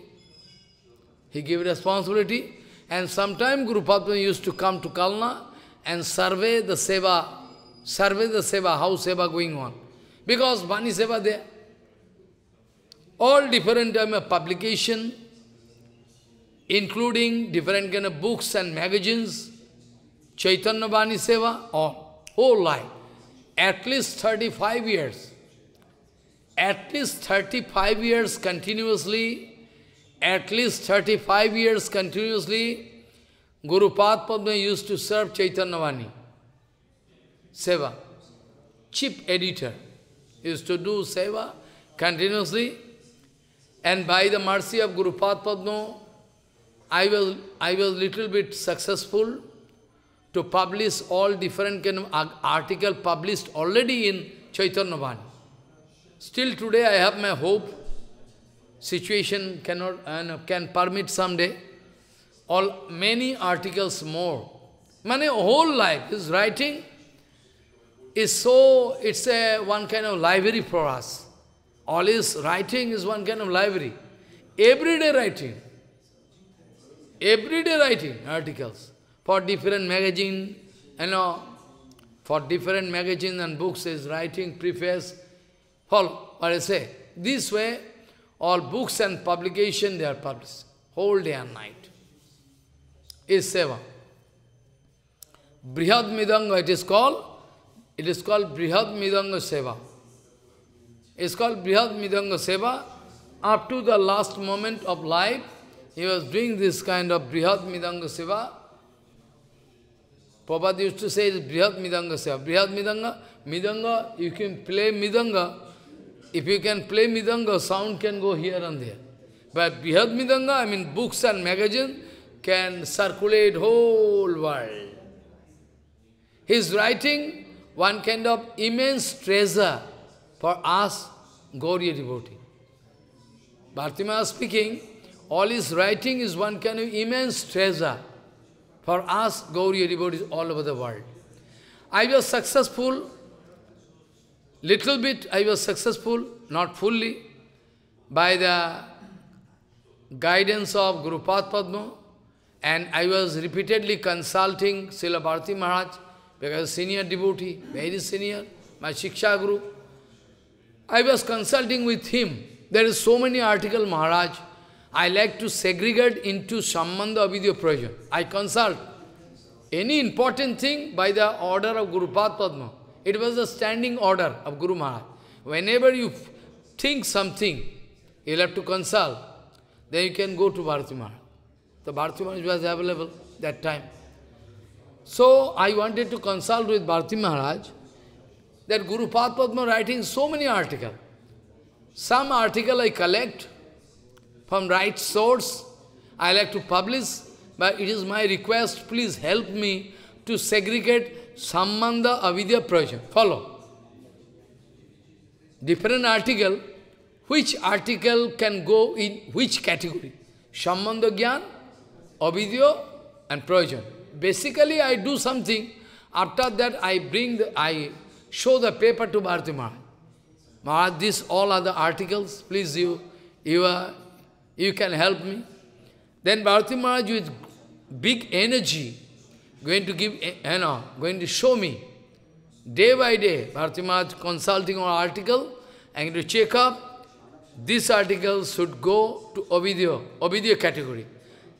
He gave responsibility. And sometime Guru Padma used to come to Kalna and survey the Seva, survey the Seva, how Seva going on. Because Bani Seva there all different kind of publication, including different kind of books and magazines, Chaitanya Bani Seva, all, whole life, at least 35 years. At least 35 years continuously, at least 35 years continuously, Guru Padma used to serve Chaitanya Bani Seva. Chief editor used to do Seva continuously and by the mercy of Guru Padma, I was, I was little bit successful to publish all different kind of article published already in Chaitanya Bhani. Still today I have my hope. Situation cannot uh, can permit someday. All many articles more. My whole life is writing is so it's a one kind of library for us. All his writing is one kind of library. Everyday writing. Everyday writing articles for different magazine, you know, for different magazines and books is writing, preface, follow what I say. This way, all books and publication they are published, whole day and night. Is seva. Brihad Midanga it is called, it is called Brihad Midanga Seva. It's called Brihad Midanga Seva. Up to the last moment of life, he was doing this kind of Brihad Midanga Seva. Prabhupada used to say Brihad Midanga Seva. Brihad Midanga, Midanga, you can play Midanga. If you can play Midanga, sound can go here and there. But Brihad Midanga, I mean books and magazines, can circulate whole world. His writing, one kind of immense treasure for us, Gauriya devotee. Bhartimaya speaking, all his writing is one kind of immense treasure for us, Gauriya devotees all over the world. I was successful, little bit I was successful, not fully, by the guidance of Guru Padma, and I was repeatedly consulting Srila Bharati Maharaj, because senior devotee, very senior, my Shiksha Guru, I was consulting with him. There is so many article, Maharaj. I like to segregate into Sambandha Avidya Prajan. I consult any important thing by the order of Guru Padma. It was a standing order of Guru Maharaj. Whenever you think something, you'll have to consult. Then you can go to Bharati Maharaj. The Bharati Maharaj was available that time. So I wanted to consult with Bharati Maharaj that Guru Padma writing so many articles. Some article I collect from right source, I like to publish, but it is my request, please help me to segregate Sammanda Avidya Praja. Follow. Different article, which article can go in which category? Sammanda Gyan, Avidya and Praja. Basically, I do something. After that, I bring the, I show the paper to Bharati Maharaj. Maharaj, this all other articles, please you, you, are, you can help me. Then Bharati Maharaj with big energy, going to give, eh, you know, going to show me. Day by day, Bharati Maharaj consulting on article, I'm going to check up, this article should go to Ovidya, Ovidya category.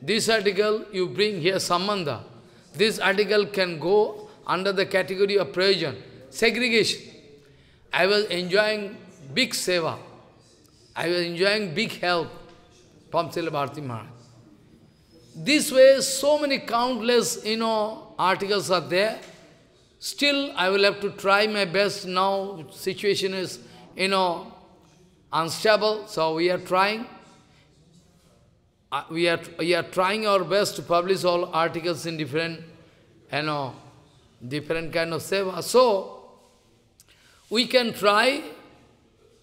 This article you bring here Samanda. This article can go under the category of provision segregation. I was enjoying big seva. I was enjoying big help from Srila Bharati Maharaj. This way, so many countless, you know, articles are there. Still, I will have to try my best now. Situation is, you know, unstable, so we are trying. Uh, we are we are trying our best to publish all articles in different, you know, different kind of seva. So we can try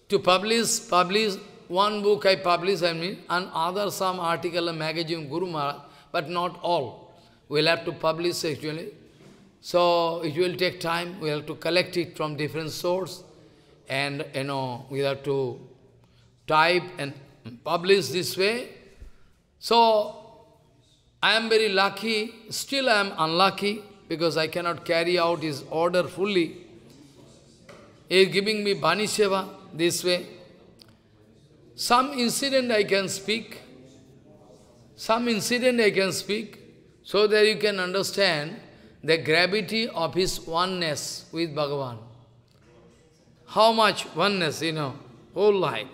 to publish, publish one book I publish, I mean, and other some article, magazine, Guru Maharaj, but not all. We'll have to publish actually. So it will take time. We have to collect it from different source, and you know we have to type and publish this way. So I am very lucky. Still I am unlucky because I cannot carry out his order fully. He is giving me Bani Seva this way. Some incident I can speak. Some incident I can speak so that you can understand the gravity of his oneness with Bhagavan. How much oneness, you know, whole life.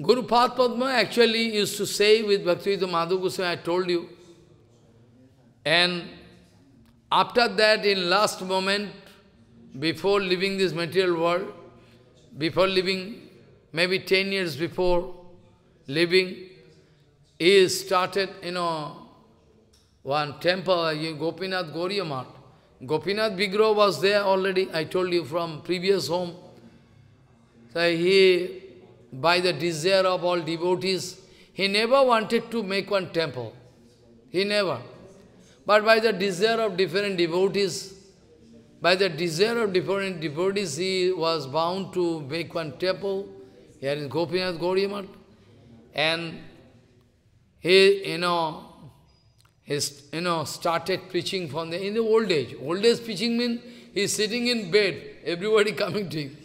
Guru Padma actually used to say with Bhaktivedanta Madhu Goswami, I told you. And after that, in last moment, before leaving this material world, before leaving, maybe 10 years before leaving, he started, you know, one temple, Gopinath Goryamat. Gopinath Bigro was there already, I told you, from previous home. So he, by the desire of all devotees, he never wanted to make one temple. He never. But by the desire of different devotees, by the desire of different devotees, he was bound to make one temple. Here is Gopinath Gauriamat. And he, you know, his, you know, started preaching from the, in the old age. Old age preaching means he's sitting in bed, everybody coming to him.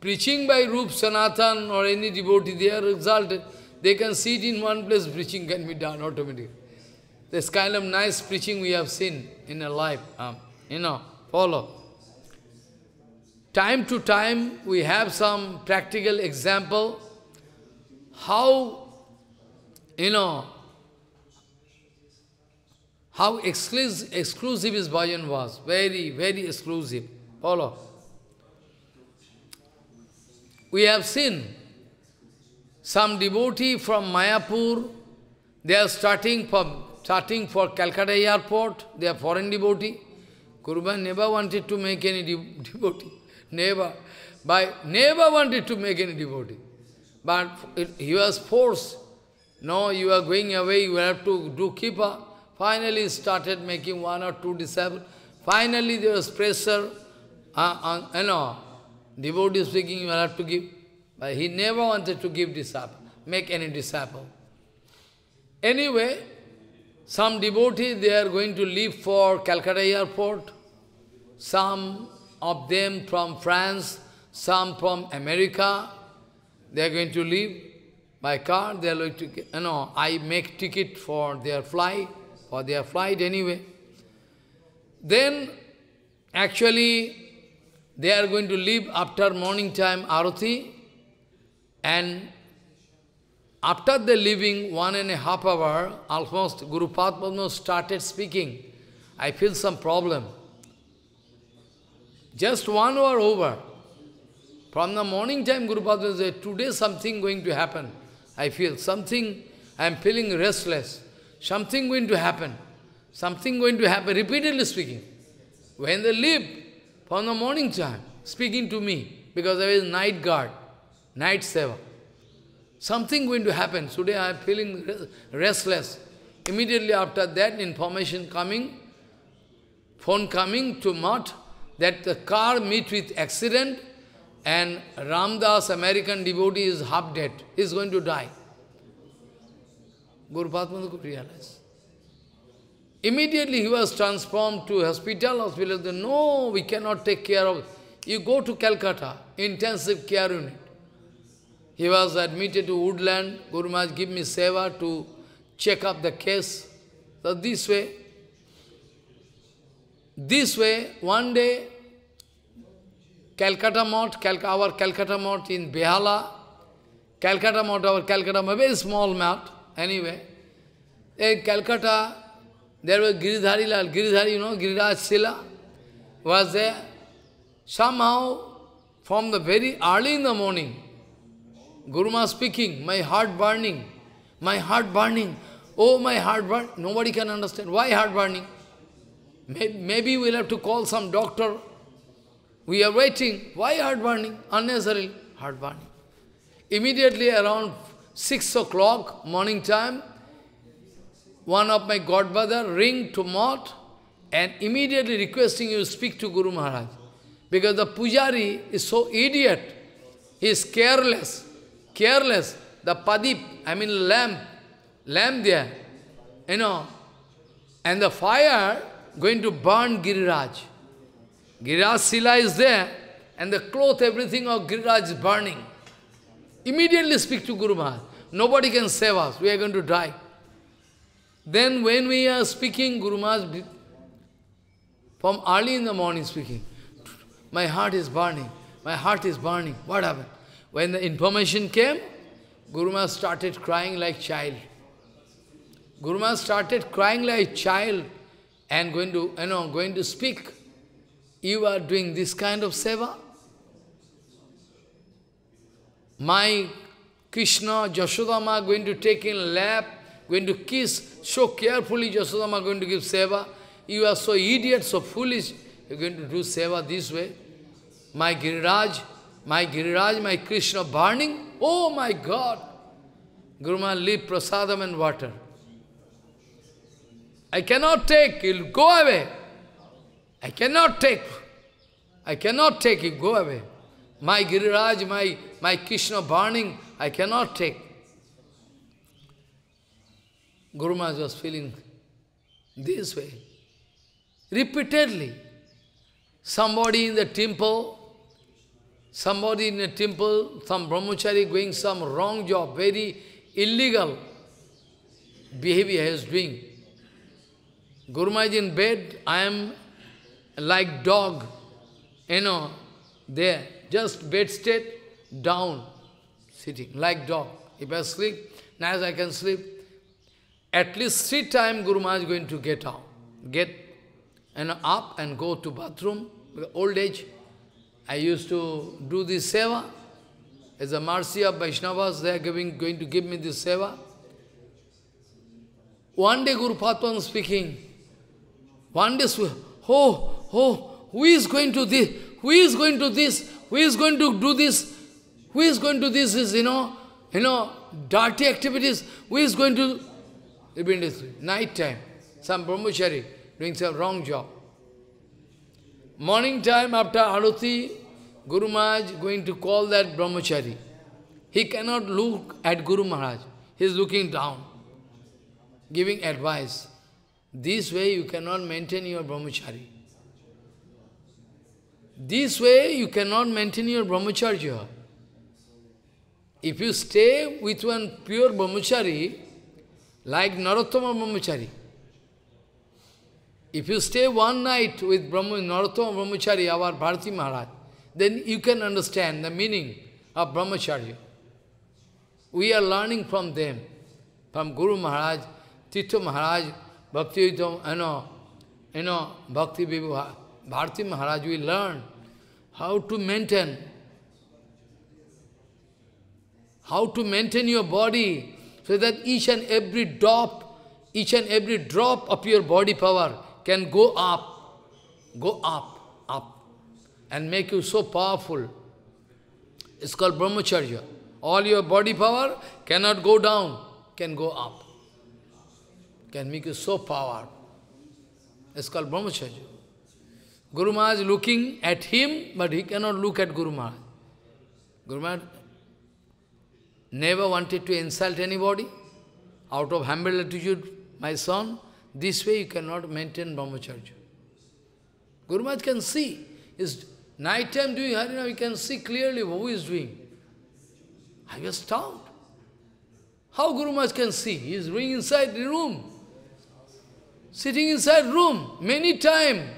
Preaching by Rup Sanatan or any devotee, they are exalted. They can sit in one place, preaching can be done automatically. This kind of nice preaching we have seen in our life. Um, you know, follow. Time to time, we have some practical example, how, you know, how exclusive, exclusive his bhajan was, very, very exclusive, follow. We have seen some devotee from Mayapur, they are starting from starting for Calcutta airport, they are foreign devotee. Kurubai never wanted to make any de devotee. Never. By never wanted to make any devotee. But it, he was forced. No, you are going away, you have to do kippa. Finally started making one or two disciples. Finally there was pressure. Uh, on, you know, devotee speaking, you have to give. But he never wanted to give disciple, make any disciple. Anyway, some devotees, they are going to leave for Calcutta airport. Some of them from France, some from America, they are going to leave by car. They are going to, you know, I make ticket for their flight, for their flight anyway. Then, actually, they are going to leave after morning time, Arati, and after the leaving one and a half hour, almost Guru Padma started speaking. I feel some problem. Just one hour over. From the morning time, Guru Padma said, today something going to happen. I feel something, I am feeling restless. Something going to happen. Something going to happen, repeatedly speaking. When they leave, from the morning time, speaking to me, because I was night guard, night seva." Something going to happen. Today I am feeling restless. Immediately after that, information coming, phone coming to Math, that the car meet with accident and Ramdas, American devotee, is half dead. He is going to die. Guru Padmananda could realize. Immediately he was transformed to hospital. Hospital said, no, we cannot take care of You go to Calcutta, intensive care unit. He was admitted to woodland. Guru Maharaj give me seva to check up the case. So this way, this way, one day, Calcutta Mott, Cal our Calcutta Mott in Behala, Calcutta Mott, our Calcutta Mott, very small mott, anyway. In Calcutta, there was Giridhari Lal, Giridhari, you know, Giriraj Sila was there. Somehow, from the very early in the morning, Guruma speaking, my heart burning, my heart burning, oh my heart burn. Nobody can understand. Why heart burning? Maybe we'll have to call some doctor. We are waiting. Why heart burning? Unnecessarily heart burning. Immediately around 6 o'clock morning time, one of my godbrother ring to mott and immediately requesting you speak to Guru Maharaj. Because the pujari is so idiot, he is careless careless, the padip, I mean lamp, lamp there, you know, and the fire going to burn Giriraj. Giriraj Sila is there, and the cloth, everything of Giriraj is burning. Immediately speak to Guru Maharaj. Nobody can save us. We are going to die. Then when we are speaking, Guru Maharaj, from early in the morning speaking, my heart is burning, my heart is burning. What happened? When the information came, Guru Maharaj started crying like child. Guru Maharaj started crying like child and going to, you know, going to speak. You are doing this kind of seva? My Krishna, Jashodama going to take in lap, going to kiss so carefully, Jashodama going to give seva. You are so idiot, so foolish, you're going to do seva this way. My Giriraj, my Giriraj, my Krishna burning. Oh my God! Maharaj, leave prasadam and water. I cannot take, he go away. I cannot take. I cannot take it, go away. My Giriraj, my, my Krishna burning, I cannot take. Guru Maharaj was feeling this way. Repeatedly, somebody in the temple Somebody in a temple, some brahmachari going some wrong job, very illegal behavior he is doing. Guru Maharaj in bed, I am like dog, you know, there, just bedstead, down, sitting, like dog. If I sleep, now as I can sleep, at least three times Guru Maharaj is going to get out, get and you know, up and go to bathroom, old age. I used to do this seva. As a mercy of Vaishnavas, they are giving, going to give me this seva. One day Guru Patwan speaking, one day, oh, oh, who is going to this? Who is going to this? Who is going to do this? Who is going to this is, you know, you know, dirty activities? Who is going to, night time, some brahmachari doing some wrong job. Morning time after Aruti, Guru Maharaj going to call that brahmachari. He cannot look at Guru Maharaj. He is looking down, giving advice. This way you cannot maintain your brahmachari. This way you cannot maintain your brahmacharya. If you stay with one pure brahmachari, like Narottama brahmachari, if you stay one night with Brahma, Narottama Brahmachari, our Bharati Maharaj, then you can understand the meaning of Brahmacharya. We are learning from them, from Guru Maharaj, Tito Maharaj, Bhakti, you know, you know, Bhakti Vibha Bharati Maharaj, we learn how to maintain, how to maintain your body so that each and every drop, each and every drop of your body power can go up, go up, up, and make you so powerful. It's called brahmacharya. All your body power cannot go down, can go up. Can make you so powerful. It's called brahmacharya. Guru Maharaj looking at him, but he cannot look at Guru Maharaj. Guru Maharaj never wanted to insult anybody. Out of humble attitude, my son, this way you cannot maintain brahmacharya. Guru Maharaj can see. Is night time doing harina, you can see clearly who is doing. I was stunned. How Guru Maharaj can see? He is doing inside the room. Sitting inside room. Many time,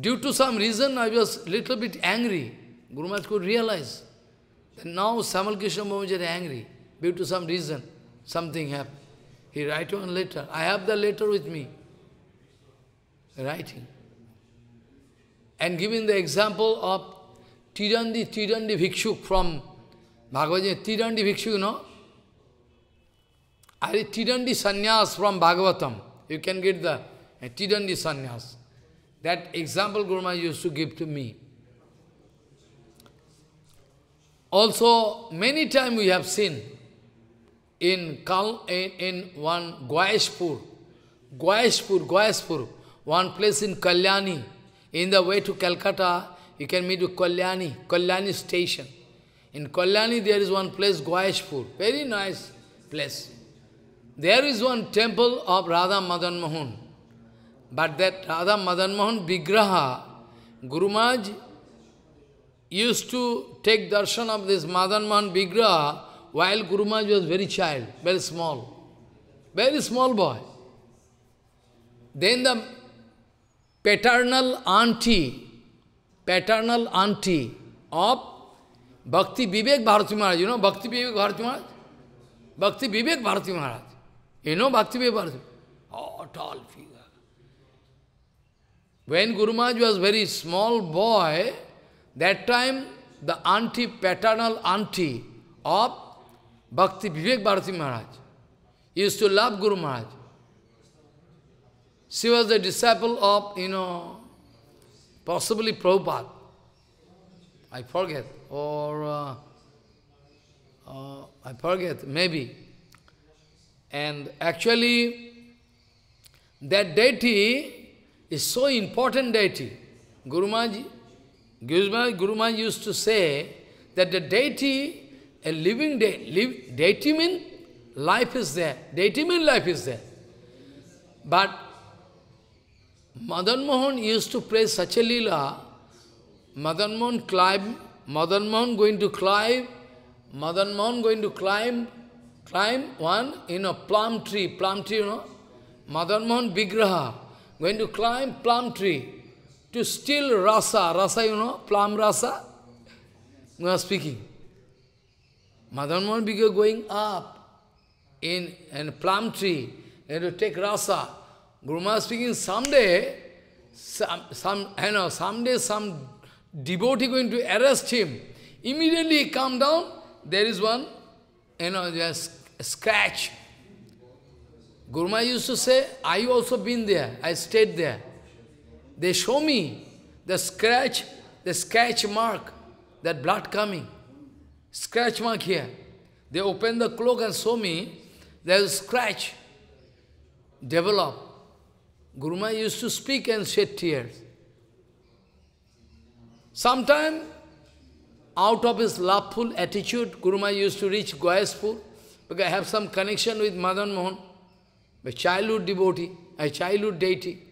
due to some reason, I was little bit angry. Guru Maharaj could realize. that now Samal Krishna Maharaj is angry. Due to some reason, something happened. He write one letter. I have the letter with me. Writing. And giving the example of Tirandi, Tirandi Bhikshu from Bhagavatam. Tirandi Bhikshu, you know? Are Tirandi Sannyas from Bhagavatam. You can get the uh, Tirandi Sannyas. That example Guru Maharaj used to give to me. Also, many times we have seen in Kal, in, in one Guayashpur, Guayashpur, Guayashpur, one place in Kalyani, in the way to Calcutta, you can meet with Kalyani, Kalyani station. In Kalyani there is one place, Guayashpur, very nice place. There is one temple of Radha Madan Mohan. But that Radha Madan Mohan Vigraha, Guru Maharaj used to take darshan of this Madan Mohan Vigraha while Guru Maharaj was very child, very small, very small boy. Then the paternal auntie, paternal auntie of Bhakti Vivek Bharati Maharaj. You know Bhakti Vivek Bharati Maharaj? Bhakti Vivek Bharati Maharaj. You know Bhakti Vivek Bharati Oh, tall figure. When Guru Maharaj was very small boy, that time the auntie, paternal auntie of Bhakti Vivek Bharati Maharaj used to love Guru Maharaj. She was the disciple of, you know, possibly Prabhupada. I forget, or uh, uh, I forget, maybe. And actually, that deity is so important deity. Guru Maharaj, Guru Maharaj used to say that the deity a living day, live, deity mean life is there. Deity mean life is there. But Madan Mohan used to play such a lila. Madan Mohan climb, Madan Mohan going to climb, Madan Mohan going to climb, climb one, in a plum tree, plum tree, you know, Madan Mohan Bigraha going to climb plum tree to steal rasa, rasa, you know, plum rasa. I are speaking. Madan Mohan began going up in, in plum tree, they to take rasa. Guru Maharaj speaking, someday, some, some, you know, someday some devotee going to arrest him. Immediately he come down, there is one, you know, just scratch. Guru Maharaj used to say, I also been there, I stayed there. They show me the scratch, the scratch mark, that blood coming. Scratch mark here. They open the cloak and show me, there is scratch. Develop. Guru Maharaj used to speak and shed tears. Sometimes, out of his loveful attitude, Guru Maharaj used to reach Goyaspur, because I have some connection with Madan Mohan, a childhood devotee, a childhood deity.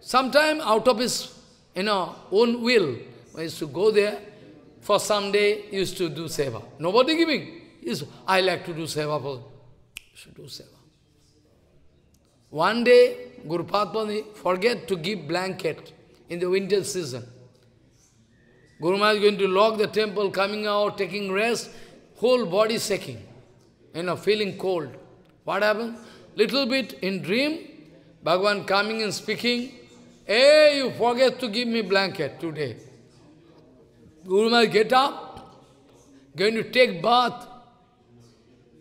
Sometimes, out of his you know, own will, he used to go there, for some day used to do seva. Nobody giving. Is I like to do seva for should do seva. One day, Guru Patmani forget to give blanket in the winter season. Guru Maharaj is going to lock the temple, coming out, taking rest, whole body shaking, you know, feeling cold. What happened? Little bit in dream, Bhagavan coming and speaking, Hey, you forget to give me blanket today. Guru Maharaj, get up, going to take bath.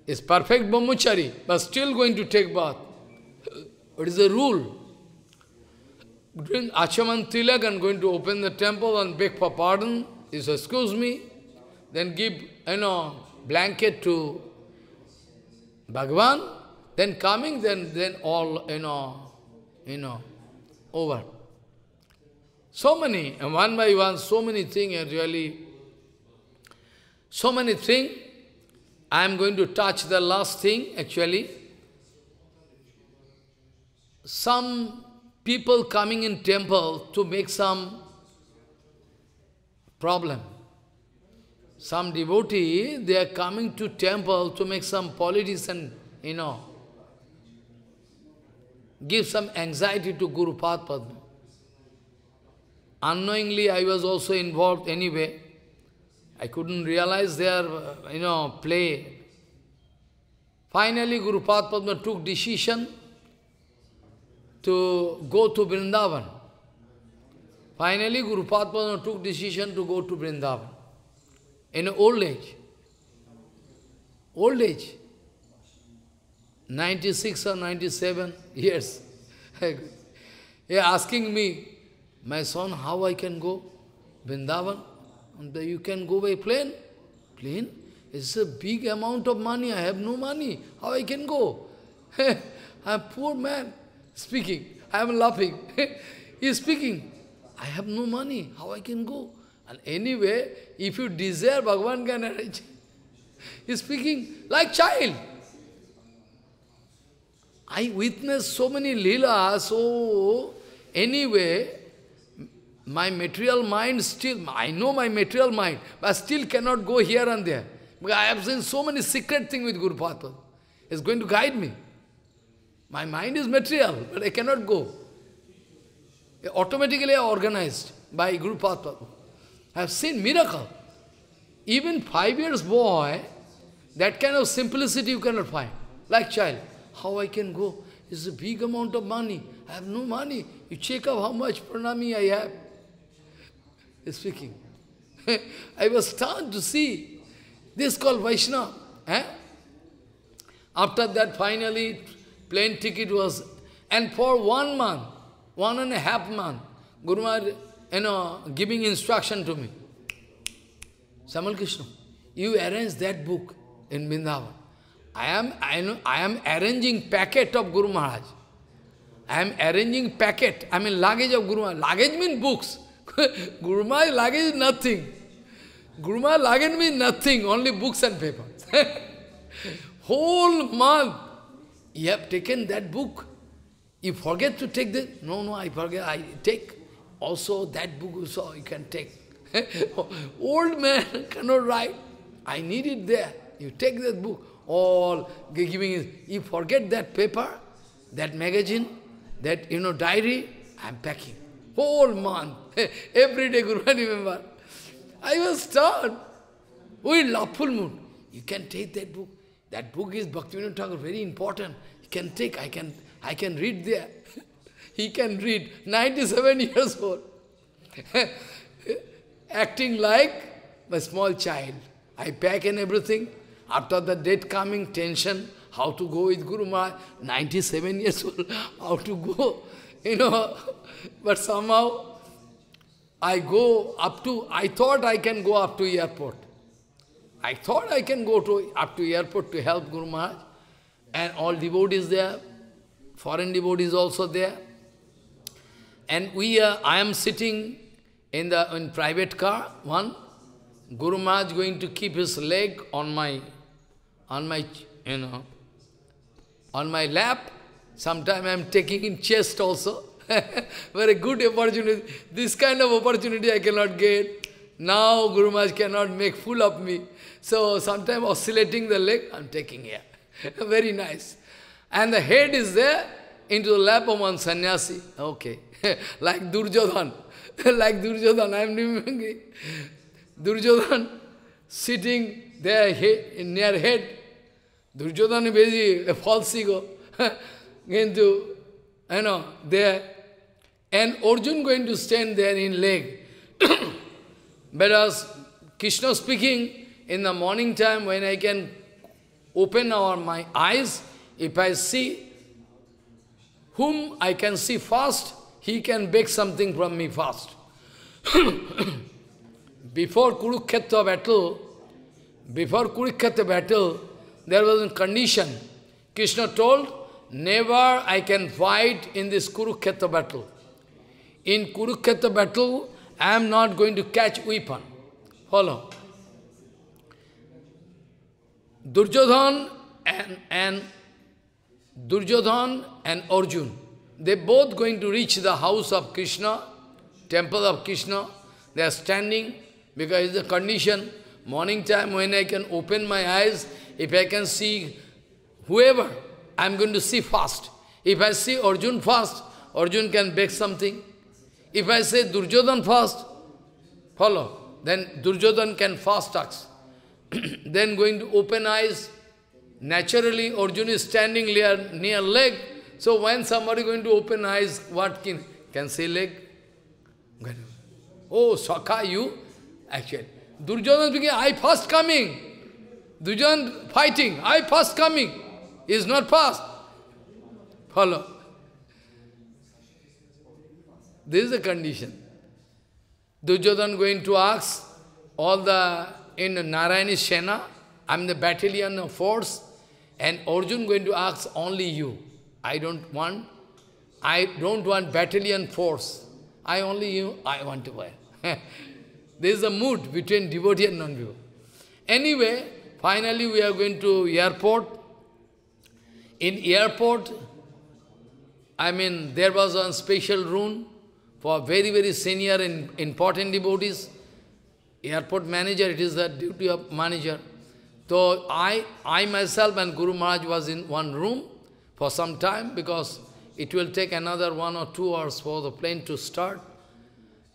Is perfect brahmachari, but still going to take bath. What is the rule? During Achaman Tilak, I'm going to open the temple and beg for pardon. He says, excuse me. Then give, you know, blanket to Bhagavan. Then coming, then, then all, you know, you know, over. So many, and one by one, so many things are really, so many things. I am going to touch the last thing, actually. Some people coming in temple to make some problem. Some devotee, they are coming to temple to make some politics and, you know, give some anxiety to Guru Padma. Unknowingly, I was also involved anyway. I couldn't realize their, you know, play. Finally, Guru Padma took decision to go to Vrindavan. Finally, Guru Padma took decision to go to Vrindavan in old age. Old age. 96 or 97 years. He asking me, my son, how I can go? Vrindavan? You can go by plane? Plane? It's a big amount of money. I have no money. How I can go? I'm poor man. Speaking. I'm laughing. He's speaking. I have no money. How I can go? And anyway, if you desire, Bhagavan can arrange. He's speaking like child. I witnessed so many lila. so anyway, my material mind still, I know my material mind, but still cannot go here and there. Because I have seen so many secret things with Guru Prabhupada. It's going to guide me. My mind is material, but I cannot go. Automatically organized by Guru Prabhupada. I have seen miracle. Even five years boy, that kind of simplicity you cannot find. Like child, how I can go? It's a big amount of money. I have no money. You check up how much pranami I have speaking. I was stunned to see. This called Vaishnava. Eh? After that, finally, plane ticket was... And for one month, one and a half month, Guru Maharaj, you know, giving instruction to me. Samal Krishna, you arrange that book in Vrindavan. I am, I, know, I am arranging packet of Guru Maharaj. I am arranging packet, I mean luggage of Guru Maharaj. Luggage means books. Gurumai luggage nothing. Gurumai luggage means nothing, only books and papers. Whole month, you have taken that book. You forget to take the, no, no, I forget, I take. Also that book also you can take. Old man cannot write. I need it there. You take that book. All giving is, you forget that paper, that magazine, that, you know, diary, I'm packing. Whole month. Every day Guruman remember. I was stunned. We oh, laughful Moon. You can take that book. That book is Bhaktivinoda Thakur, very important. You can take, I can, I can read there. he can read, 97 years old. Acting like a small child. I pack and everything. After the date coming, tension, how to go with Guru Maharaj, 97 years old, how to go, you know. But somehow, I go up to, I thought I can go up to airport. I thought I can go to up to airport to help Guru Maharaj. And all devotees there, foreign devotees also there. And we, are. Uh, I am sitting in the in private car, one. Guru Maharaj going to keep his leg on my, on my, you know, on my lap. Sometime I am taking in chest also. very good opportunity. This kind of opportunity I cannot get. Now Guru Maharaj cannot make fool of me. So sometimes oscillating the leg, I'm taking here. very nice. And the head is there into the lap of one sannyasi. Okay. like Durjodhan. like Durjodhan, I am remembering. Durjodhan sitting there head, near head. Durjodhan is a false ego. Into, you know, there and Arjun going to stand there in leg, Whereas Krishna speaking, in the morning time when I can open our my eyes, if I see whom I can see first, he can beg something from me first. before Kurukshetra battle, before Kurukshetra battle, there was a condition. Krishna told, never I can fight in this Kurukshetra battle. In Kurukshetra battle, I am not going to catch weapon. Follow. Durjodhan and, and Durjodhan and Arjun, they both going to reach the house of Krishna, temple of Krishna. They are standing because it's the condition. Morning time when I can open my eyes, if I can see whoever, I'm going to see fast. If I see Arjun fast, Arjun can beg something. If I say Durjadan fast, follow, then Durjadan can fast us. then going to open eyes, naturally Arjuna is standing near, near leg. So when somebody going to open eyes, what can, can say leg? Oh, Saka, you? Actually, Durjadan speaking, I fast coming. Duryodhan fighting, I fast coming. Is not fast. Follow. This is the condition. Duryodhan going to ask all the in Narayani Shena. I'm the battalion force, and Arjun going to ask only you. I don't want, I don't want battalion force. I only you, I want to wear. there is a mood between devotee and non-devotee. Anyway, finally we are going to airport. In airport, I mean, there was a special room for very, very senior and important devotees, airport manager, it is the duty of manager. So I, I myself and Guru Maharaj was in one room for some time because it will take another one or two hours for the plane to start.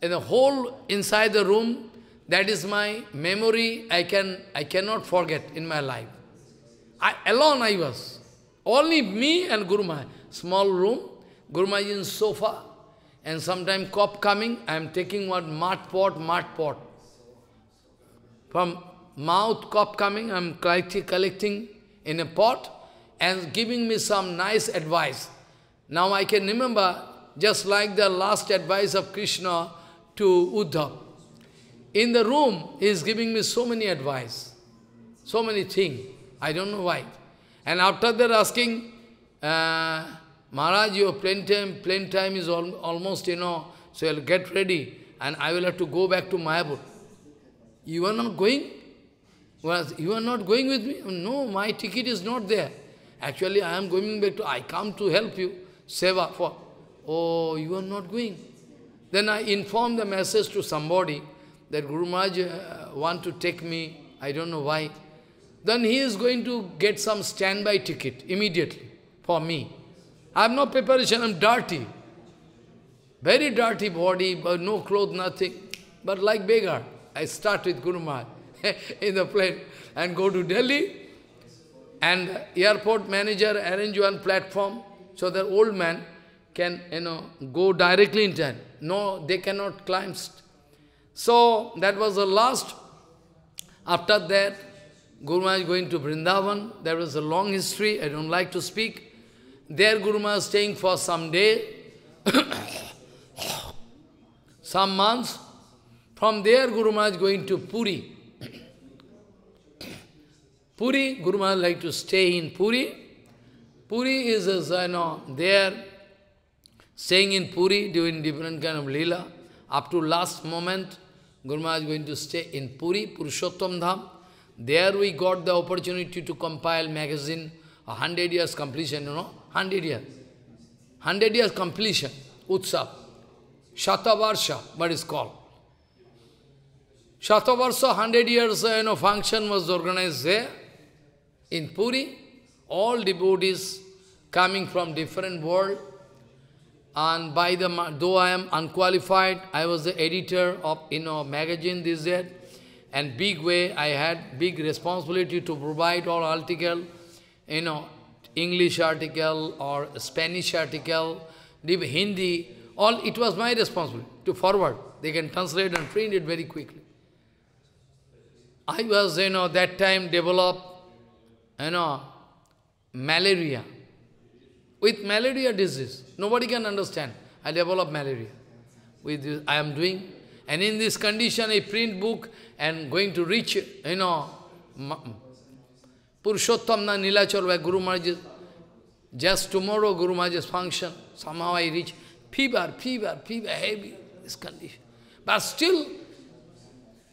And the whole inside the room, that is my memory I, can, I cannot forget in my life. I, alone I was. Only me and Guru Maharaj. Small room, Guru Maharaj in sofa, and sometimes cop coming, I am taking one mud pot, mud pot. From mouth cop coming, I am collecting in a pot and giving me some nice advice. Now I can remember, just like the last advice of Krishna to Uddhav. In the room, he is giving me so many advice, so many things. I don't know why. And after that asking, uh, Maharaj, your plane time, plane time is almost, you know, so I'll get ready and I will have to go back to Mayapur. You are not going? Was you are not going with me? No, my ticket is not there. Actually, I am going back to, I come to help you. Seva for, oh, you are not going. Then I inform the message to somebody that Guru Maharaj uh, want to take me, I don't know why. Then he is going to get some standby ticket immediately for me. I have no preparation, I'm dirty. Very dirty body, but no clothes, nothing. But like beggar, I start with Guru Maharaj in the plane and go to Delhi. And airport manager arrange one platform so that old man can, you know, go directly in No, they cannot climb. So that was the last. After that, Guru Maharaj going to Vrindavan. There was a long history. I don't like to speak. There Guru Maharaj staying for some day, some months. From there Guru Maharaj going to Puri. Puri, Guru Maharaj like to stay in Puri. Puri is, as uh, I know, there, staying in Puri, doing different kind of lila. Up to last moment, Guru Maharaj is going to stay in Puri, Purushottam Dham. There we got the opportunity to compile magazine, 100 years completion, you know. 100 years. 100 years completion, Utsav. Shatavarsha, what is called. Shatavarsha, 100 years, you know, function was organized there in Puri. All devotees coming from different world. And by the, though I am unqualified, I was the editor of, you know, magazine this year. And big way, I had big responsibility to provide all article, you know, English article or Spanish article, Hindi, all it was my responsibility to forward. They can translate and print it very quickly. I was, you know, that time develop, you know, malaria. With malaria disease, nobody can understand. I develop malaria. With this, I am doing. And in this condition, I print book and going to reach, you know, Purushottamna Nilachal, where Guru Maharaj Just tomorrow, Guru Maharaj's function. Somehow I reach fever, fever, fever, heavy, this condition. But still,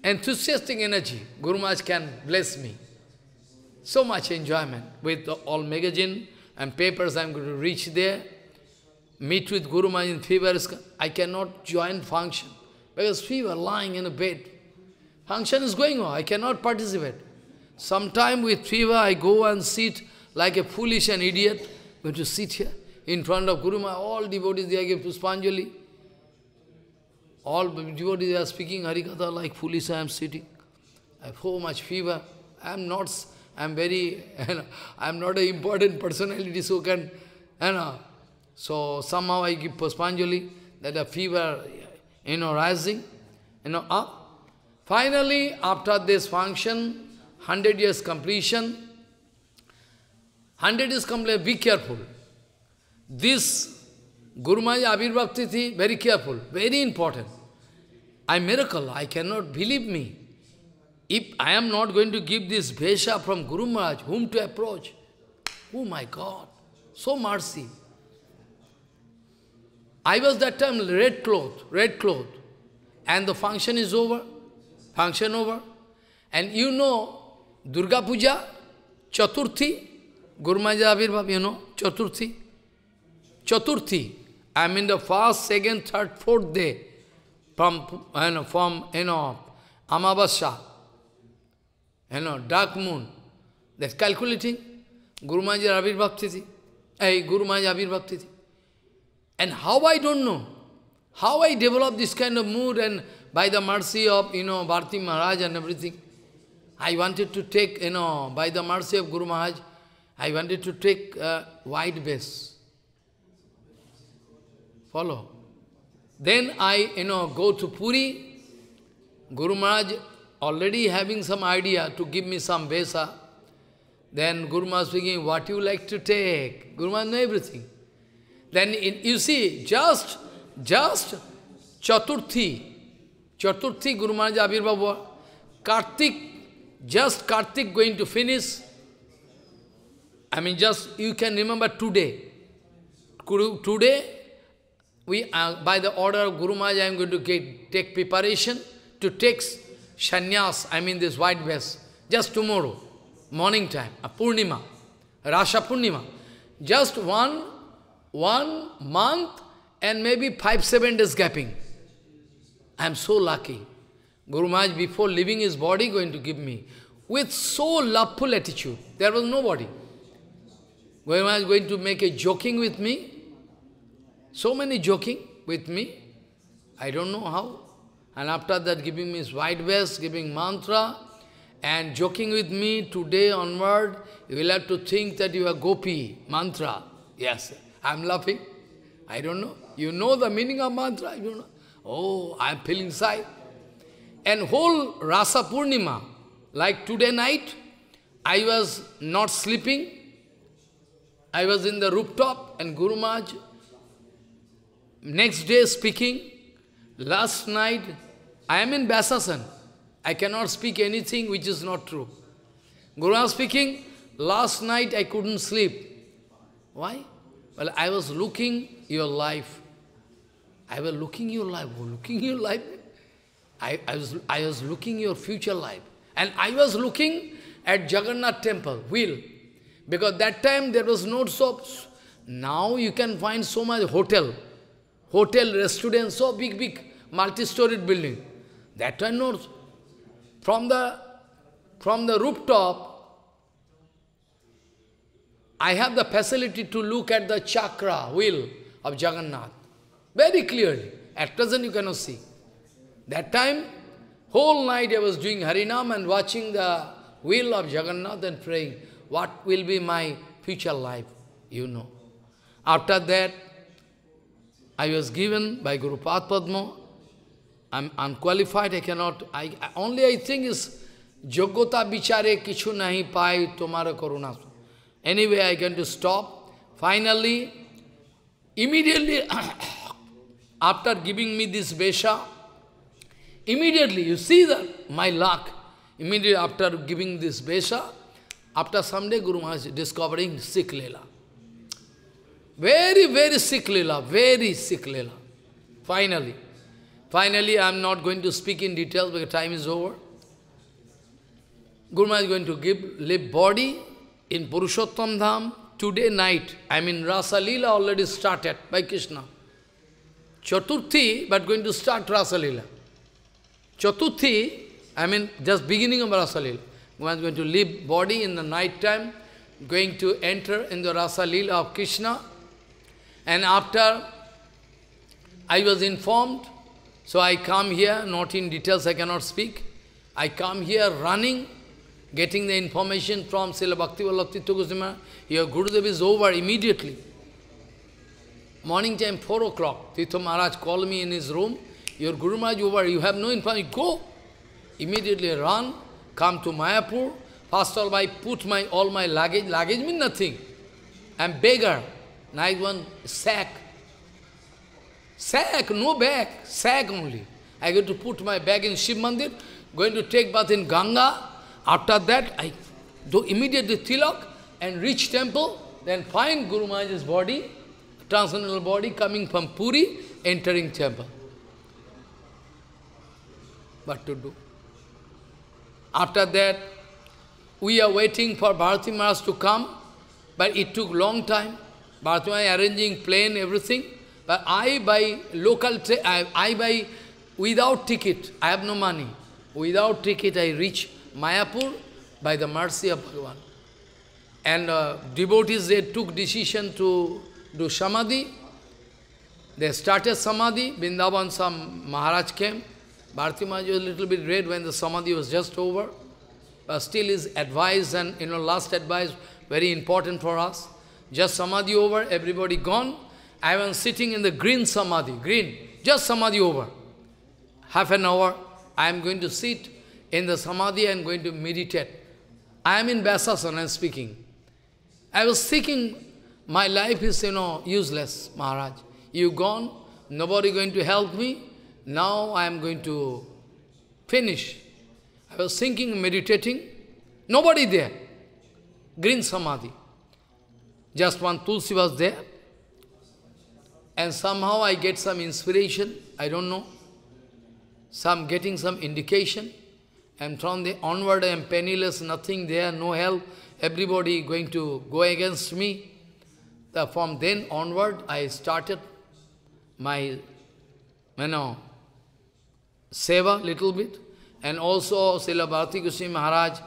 enthusiastic energy, Guru Maharaj can bless me. So much enjoyment. With all magazine and papers, I'm going to reach there. Meet with Guru Maharaj in fever. I cannot join function. Because fever, lying in a bed. Function is going on. I cannot participate. Sometime with fever, I go and sit like a foolish and idiot. going to sit here in front of Guru Maharaj. All devotees, they give Puspanjali. All devotees are speaking Harikatha like foolish I am sitting. I have so much fever. I am not, I am very, you know, I am not an important personality, so can, you know. So somehow I give Puspanjali that the fever, you know, rising, you know, up. Finally, after this function, 100 years completion. 100 years complete. be careful. This Guru Maharaj Abhirbhav Tithi, very careful, very important. I miracle, I cannot believe me. If I am not going to give this Vesha from Guru Maharaj, whom to approach? Oh my God, so mercy. I was that time red cloth, red cloth. And the function is over, function over. And you know, Durga Puja, Chaturthi, Gurmaja Abhirbhav, you know, Chaturthi. Chaturthi, I mean the first, second, third, fourth day from, you know, from, you know, Amavasya, you know, dark moon. That's calculating Guru Maharaj Abhirbhav Tithi, Hey, Guru Maharaj Abhirbhav Tithi. And how I don't know, how I develop this kind of mood and by the mercy of, you know, Bharti Maharaj and everything. I wanted to take, you know, by the mercy of Guru Maharaj, I wanted to take a wide base. Follow. Then I, you know, go to Puri. Guru Maharaj already having some idea to give me some besa. Then Guru Maharaj speaking, what you like to take? Guru Maharaj know everything. Then in, you see, just, just Chaturthi, Chaturthi Guru Maharaj Abhirbhava, Kartik just Kartik going to finish. I mean, just you can remember today. Today, we are, uh, by the order of Guru Maharaj, I am going to get, take preparation to take sannyas, I mean this white vest, just tomorrow, morning time, a Purnima, Rasha Purnima. Just one, one month and maybe five, seven days gapping. I am so lucky. Guru Maharaj, before leaving his body, going to give me. With so loveful attitude. There was nobody. Guru Maharaj going to make a joking with me. So many joking with me. I don't know how. And after that, giving me his white vest, giving mantra, and joking with me, today onward, you will have to think that you are gopi, mantra. Yes, I'm laughing. I don't know. You know the meaning of mantra, you know. Oh, I'm feeling inside. And whole Rasa Purnima, like today night, I was not sleeping. I was in the rooftop and Guru Maharaj, next day speaking, last night, I am in Basasan. I cannot speak anything which is not true. Guru Maharaj speaking, last night I couldn't sleep. Why? Well, I was looking your life. I was looking your life. Oh, looking your life I, I, was, I was looking your future life. And I was looking at Jagannath temple, wheel. Because that time there was no shops. Now you can find so much hotel. Hotel, restaurant, so big, big, multi-storied building. That time no. From the, from the rooftop, I have the facility to look at the chakra, wheel of Jagannath. Very clearly. At present you cannot see. That time, whole night I was doing Harinam and watching the will of Jagannath and praying, what will be my future life, you know. After that, I was given by Guru Padma. I'm unqualified, I cannot, I, I only I think is Jogota bichare kichu nahi pai tomara karuna. Anyway, I can to stop. Finally, immediately after giving me this Vesha, Immediately, you see that, my luck. Immediately after giving this Vesha, after some day Guru Maharaj discovering sick Leela. Very, very sick Leela, very sick Leela. Finally, finally I am not going to speak in details because time is over. Guru Maharaj is going to give live body in Purushottam Dham today night. I mean Rasa Leela already started by Krishna. Chaturthi, but going to start Rasa Leela. Chatuthi, I mean, just beginning of Rasalila. One is going to leave body in the night time, going to enter in the Rasalila of Krishna. And after I was informed, so I come here, not in details, I cannot speak. I come here running, getting the information from Srila Bhakti Vallabhitya Goswami. Your Gurudev is over immediately. Morning time, 4 o'clock, Tito Maharaj called me in his room. Your Guru Maharaj over, you have no information, go. Immediately run, come to Mayapur. First of all, I put my, all my luggage. Luggage means nothing. I'm beggar. Nice one, sack. Sack, no bag, sack only. I go to put my bag in Shiv Mandir, going to take bath in Ganga. After that, I do immediately tilak and reach temple, then find Guru Maharaj's body, transcendental body coming from Puri, entering temple what to do. After that, we are waiting for Bharati Maharaj to come, but it took long time. Bharati Maharaj arranging plane, everything. But I buy local, I, I buy without ticket, I have no money. Without ticket, I reach Mayapur by the mercy of Bhagavan. And uh, devotees, they took decision to do samadhi. They started samadhi. Vrindavan, Maharaj came. Bharati Maharaj was a little bit red when the samadhi was just over. But still his advice and, you know, last advice, very important for us. Just samadhi over, everybody gone. I was sitting in the green samadhi, green, just samadhi over. Half an hour, I am going to sit in the samadhi, I am going to meditate. I am in Vyasasana, I am speaking. I was thinking, my life is, you know, useless, Maharaj. You gone, nobody going to help me. Now I am going to finish. I was thinking, meditating. Nobody there. Green Samadhi. Just one Tulsi was there. And somehow I get some inspiration. I don't know. Some getting some indication. And from the onward I am penniless, nothing there, no help. Everybody going to go against me. The, from then onward I started my, you know, seva little bit, and also Srila Bharati Goswami Maharaj,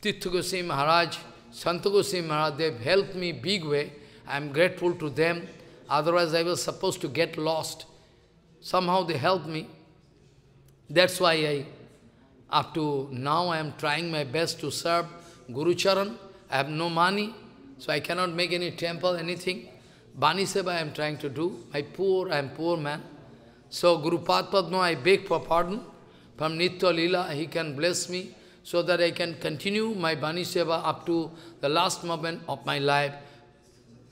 Tithu Goswami Maharaj, Santa Goswami Maharaj, they've helped me big way. I'm grateful to them, otherwise I was supposed to get lost. Somehow they helped me. That's why I, up to now, I am trying my best to serve Guru Charan. I have no money, so I cannot make any temple, anything. Bani Seva I am trying to do. I poor, I am poor man. So Guru Padma, I beg for pardon from Nitya Lila, he can bless me so that I can continue my Bani Seva up to the last moment of my life.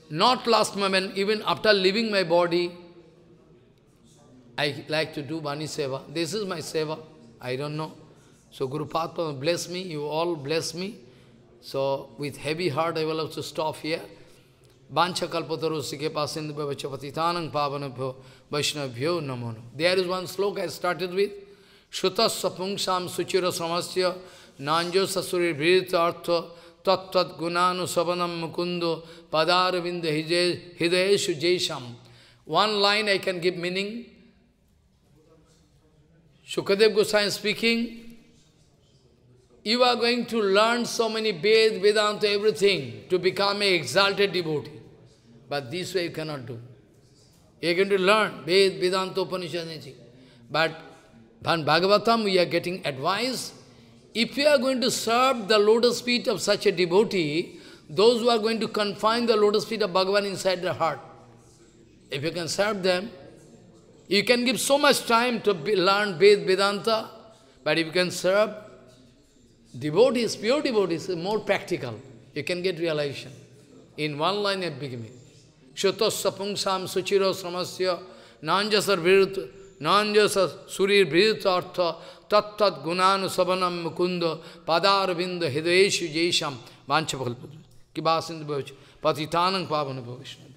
Not last moment, even after leaving my body, I like to do Bani Seva. This is my Seva. I don't know. So Guru Padma bless me, you all bless me. So with heavy heart I will have to stop here. Bancha kalpataru sike pasindu bhavachapatitanang pavanabhyo Vaishnavyo namono. There is one sloka I started with. Shutasya pungsam suchira samasya nanjo sasuri bhirita artha tattat gunanu sabanam mukundo padaravinda hidayeshu jaisham. One line I can give meaning. Shukadev Goswami speaking, you are going to learn so many Ved, Vedanta, everything to become an exalted devotee. But this way you cannot do. You are going to learn Ved, Vedanta, Upanishad, But from Bhagavatam, we are getting advice. If you are going to serve the lotus feet of such a devotee, those who are going to confine the lotus feet of Bhagavan inside their heart, if you can serve them, you can give so much time to be, learn Ved, Vedanta, but if you can serve devotees, pure devotees, more practical, you can get realization. In one line at beginning. Shotosapungsam suchiro samasya nanjasar viruta nanjasa surir virutartha tattat gunanu sabanam mukunda padarvinda hidayeshu jesham vanchapakalpadra kibasindhu bhavich patitanam pavana bhavishnu